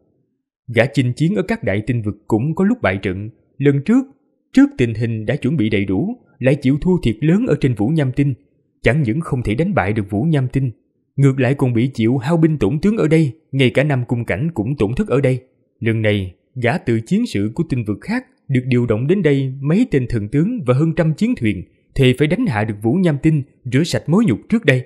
Gã chinh chiến ở các đại tinh vực cũng có lúc bại trận, lần trước, trước tình hình đã chuẩn bị đầy đủ, lại chịu thua thiệt lớn ở trên Vũ Nham Tinh, chẳng những không thể đánh bại được Vũ Nham Tinh, ngược lại còn bị chịu hao binh tổn tướng ở đây, ngay cả năm cung cảnh cũng tổn thất ở đây. Lần này, gã tự chiến sự của tinh vực khác được điều động đến đây mấy tên thần tướng và hơn trăm chiến thuyền, thì phải đánh hạ được Vũ Nham Tinh, rửa sạch mối nhục trước đây.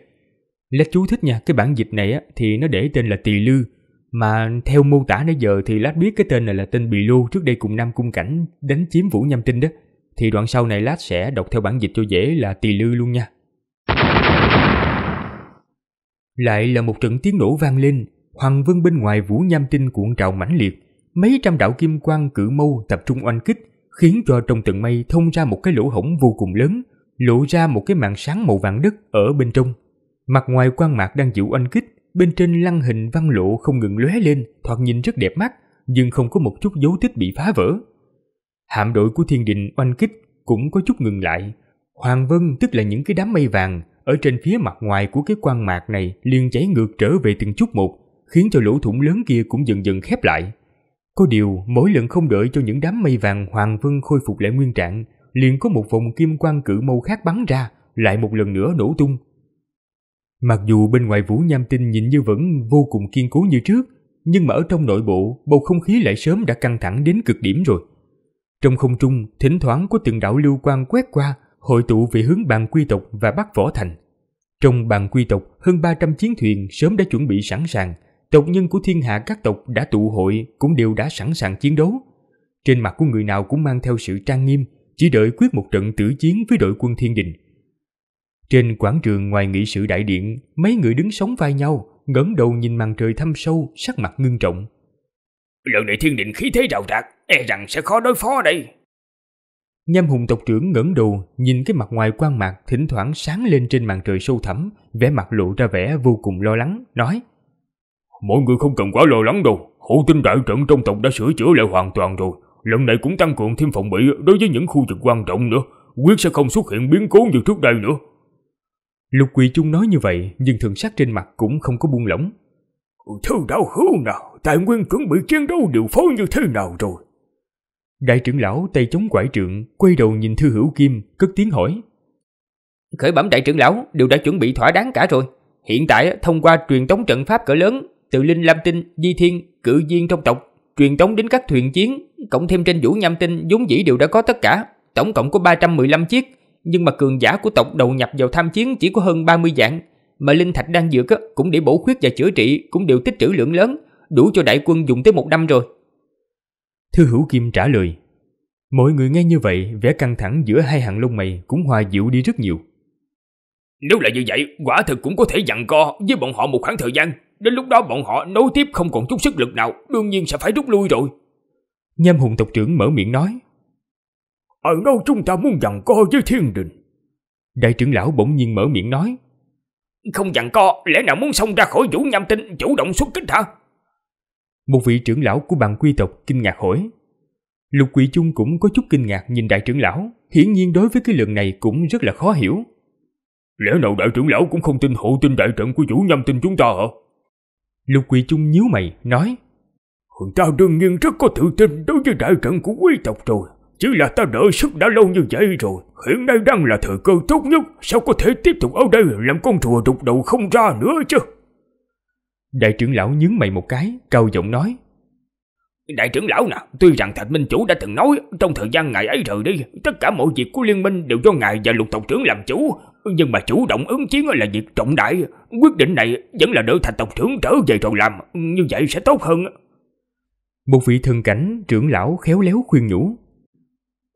Lách chú thích nha, cái bản dịch này á, thì nó để tên là Tỳ Lư, mà theo mô tả nãy giờ thì lát biết cái tên này là tên Bì Lô trước đây cùng Nam Cung Cảnh đánh chiếm Vũ Nham Tinh đó thì đoạn sau này lát sẽ đọc theo bản dịch cho dễ là tỳ lư luôn nha. Lại là một trận tiếng nổ vang lên, Hoàng Vân bên ngoài vũ nham tinh cuộn trào mãnh liệt, mấy trăm đạo kim quang cự mâu tập trung oanh kích, khiến cho trong tầng mây thông ra một cái lỗ hổng vô cùng lớn, lộ ra một cái màn sáng màu vàng đất ở bên trong. Mặt ngoài quan mạc đang chịu oanh kích, bên trên lăng hình văn lộ không ngừng lóe lên, thoạt nhìn rất đẹp mắt, nhưng không có một chút dấu tích bị phá vỡ. Hạm đội của thiên đình oanh kích cũng có chút ngừng lại. Hoàng vân tức là những cái đám mây vàng ở trên phía mặt ngoài của cái quan mạc này liền chảy ngược trở về từng chút một, khiến cho lỗ thủng lớn kia cũng dần dần khép lại. Có điều, mỗi lần không đợi cho những đám mây vàng hoàng vân khôi phục lại nguyên trạng, liền có một vòng kim quan cự mâu khác bắn ra, lại một lần nữa nổ tung. Mặc dù bên ngoài Vũ Nham Tinh nhìn như vẫn vô cùng kiên cố như trước, nhưng mà ở trong nội bộ, bầu không khí lại sớm đã căng thẳng đến cực điểm rồi. Trong không trung, thỉnh thoảng có từng đạo lưu quang quét qua, hội tụ về hướng bàn quy tộc và bắc võ thành. Trong bàn quy tộc, hơn 300 chiến thuyền sớm đã chuẩn bị sẵn sàng. Tộc nhân của thiên hạ các tộc đã tụ hội cũng đều đã sẵn sàng chiến đấu. Trên mặt của người nào cũng mang theo sự trang nghiêm, chỉ đợi quyết một trận tử chiến với đội quân thiên đình. Trên quảng trường ngoài nghị sự đại điện, mấy người đứng sóng vai nhau, ngẩng đầu nhìn màn trời thăm sâu, sắc mặt ngưng trọng. Lần này thiên đình khí thế rào rạc, e rằng sẽ khó đối phó đây. Nhâm hùng tộc trưởng ngẩng đầu nhìn cái mặt ngoài quan mạc thỉnh thoảng sáng lên trên màn trời sâu thẳm, vẻ mặt lộ ra vẻ vô cùng lo lắng, nói Mọi người không cần quá lo lắng đâu, hộ tinh đại trận trong tộc đã sửa chữa lại hoàn toàn rồi, lần này cũng tăng cường thêm phòng bị đối với những khu vực quan trọng nữa, quyết sẽ không xuất hiện biến cố như trước đây nữa. Lục Quỳ chung nói như vậy, nhưng thường sắc trên mặt cũng không có buông lỏng. Thưa đạo hữu nào, tài nguyên chuẩn bị chiến đấu điều phối như thế nào rồi? Đại trưởng lão tay chống quải trượng, quay đầu nhìn Thư Hữu Kim, cất tiếng hỏi. Khởi bẩm đại trưởng lão, đều đã chuẩn bị thỏa đáng cả rồi. Hiện tại, thông qua truyền tống trận pháp cỡ lớn, từ Linh Lam Tinh, Di Thiên, cự viên trong tộc, truyền tống đến các thuyền chiến, cộng thêm trên vũ nhâm tinh vốn dĩ đều đã có tất cả, tổng cộng có 315 chiếc, nhưng mà cường giả của tộc đầu nhập vào tham chiến chỉ có hơn 30 dạng, mà linh thạch đang dược cũng để bổ khuyết và chữa trị cũng đều tích trữ lượng lớn, đủ cho đại quân dùng tới một năm rồi. Thư Hữu Kim trả lời. Mọi người nghe như vậy, vẻ căng thẳng giữa hai hàng lông mày cũng hòa dịu đi rất nhiều. Nếu là như vậy, quả thực cũng có thể dặn co với bọn họ một khoảng thời gian. Đến lúc đó bọn họ nối tiếp không còn chút sức lực nào, đương nhiên sẽ phải rút lui rồi. Nhâm Hùng tộc trưởng mở miệng nói. Ở đâu chúng ta muốn dặn co với thiên đình? Đại trưởng lão bỗng nhiên mở miệng nói. Không dặn co, lẽ nào muốn xông ra khỏi vũ nhâm tinh chủ động xuất kích hả? Một vị trưởng lão của bạn quy tộc kinh ngạc hỏi. Lục Quỳ chung cũng có chút kinh ngạc nhìn đại trưởng lão, hiển nhiên đối với cái lượng này cũng rất là khó hiểu. Lẽ nào đại trưởng lão cũng không tin hộ tin đại trận của chủ nhâm tin chúng ta hả? Lục Quỳ chung nhíu mày, nói. Ta đương nhiên rất có tự tin đối với đại trận của quý tộc rồi. Chỉ là ta đợi sức đã lâu như vậy rồi. Hiện nay đang là thời cơ tốt nhất. Sao có thể tiếp tục ở đây làm con rùa đục đầu không ra nữa chứ? Đại trưởng lão nhướng mày một cái, cao giọng nói. Đại trưởng lão nè, tuy rằng Thạch Minh Chủ đã từng nói trong thời gian ngài ấy rời đi, tất cả mọi việc của liên minh đều do ngài và lục tộc trưởng làm chủ, nhưng mà chủ động ứng chiến là việc trọng đại, quyết định này vẫn là đợi Thạch tộc trưởng trở về rồi làm, như vậy sẽ tốt hơn. Một vị thần cảnh trưởng lão khéo léo khuyên nhủ.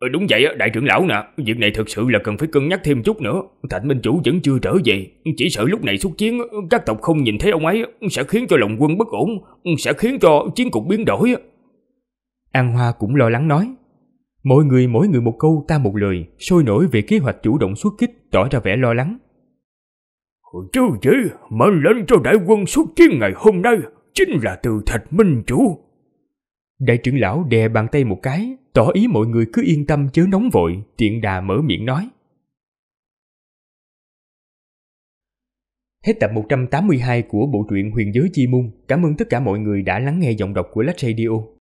Ừ, đúng vậy, đại trưởng lão nè, việc này thực sự là cần phải cân nhắc thêm chút nữa. Thạnh Minh Chủ vẫn chưa trở về, chỉ sợ lúc này xuất chiến, các tộc không nhìn thấy ông ấy sẽ khiến cho lòng quân bất ổn, sẽ khiến cho chiến cục biến đổi. An Hoa cũng lo lắng nói. mỗi người mỗi người một câu ta một lời, sôi nổi về kế hoạch chủ động xuất kích, tỏ ra vẻ lo lắng. Chứ gì, mệnh lệnh cho đại quân xuất chiến ngày hôm nay chính là từ Thạch Minh Chủ. Đại trưởng lão đè bàn tay một cái, tỏ ý mọi người cứ yên tâm chớ nóng vội, tiện đà mở miệng nói. Hết tập 182 của bộ truyện Huyền Giới Chi Môn. Cảm ơn tất cả mọi người đã lắng nghe giọng đọc của Lách Radio.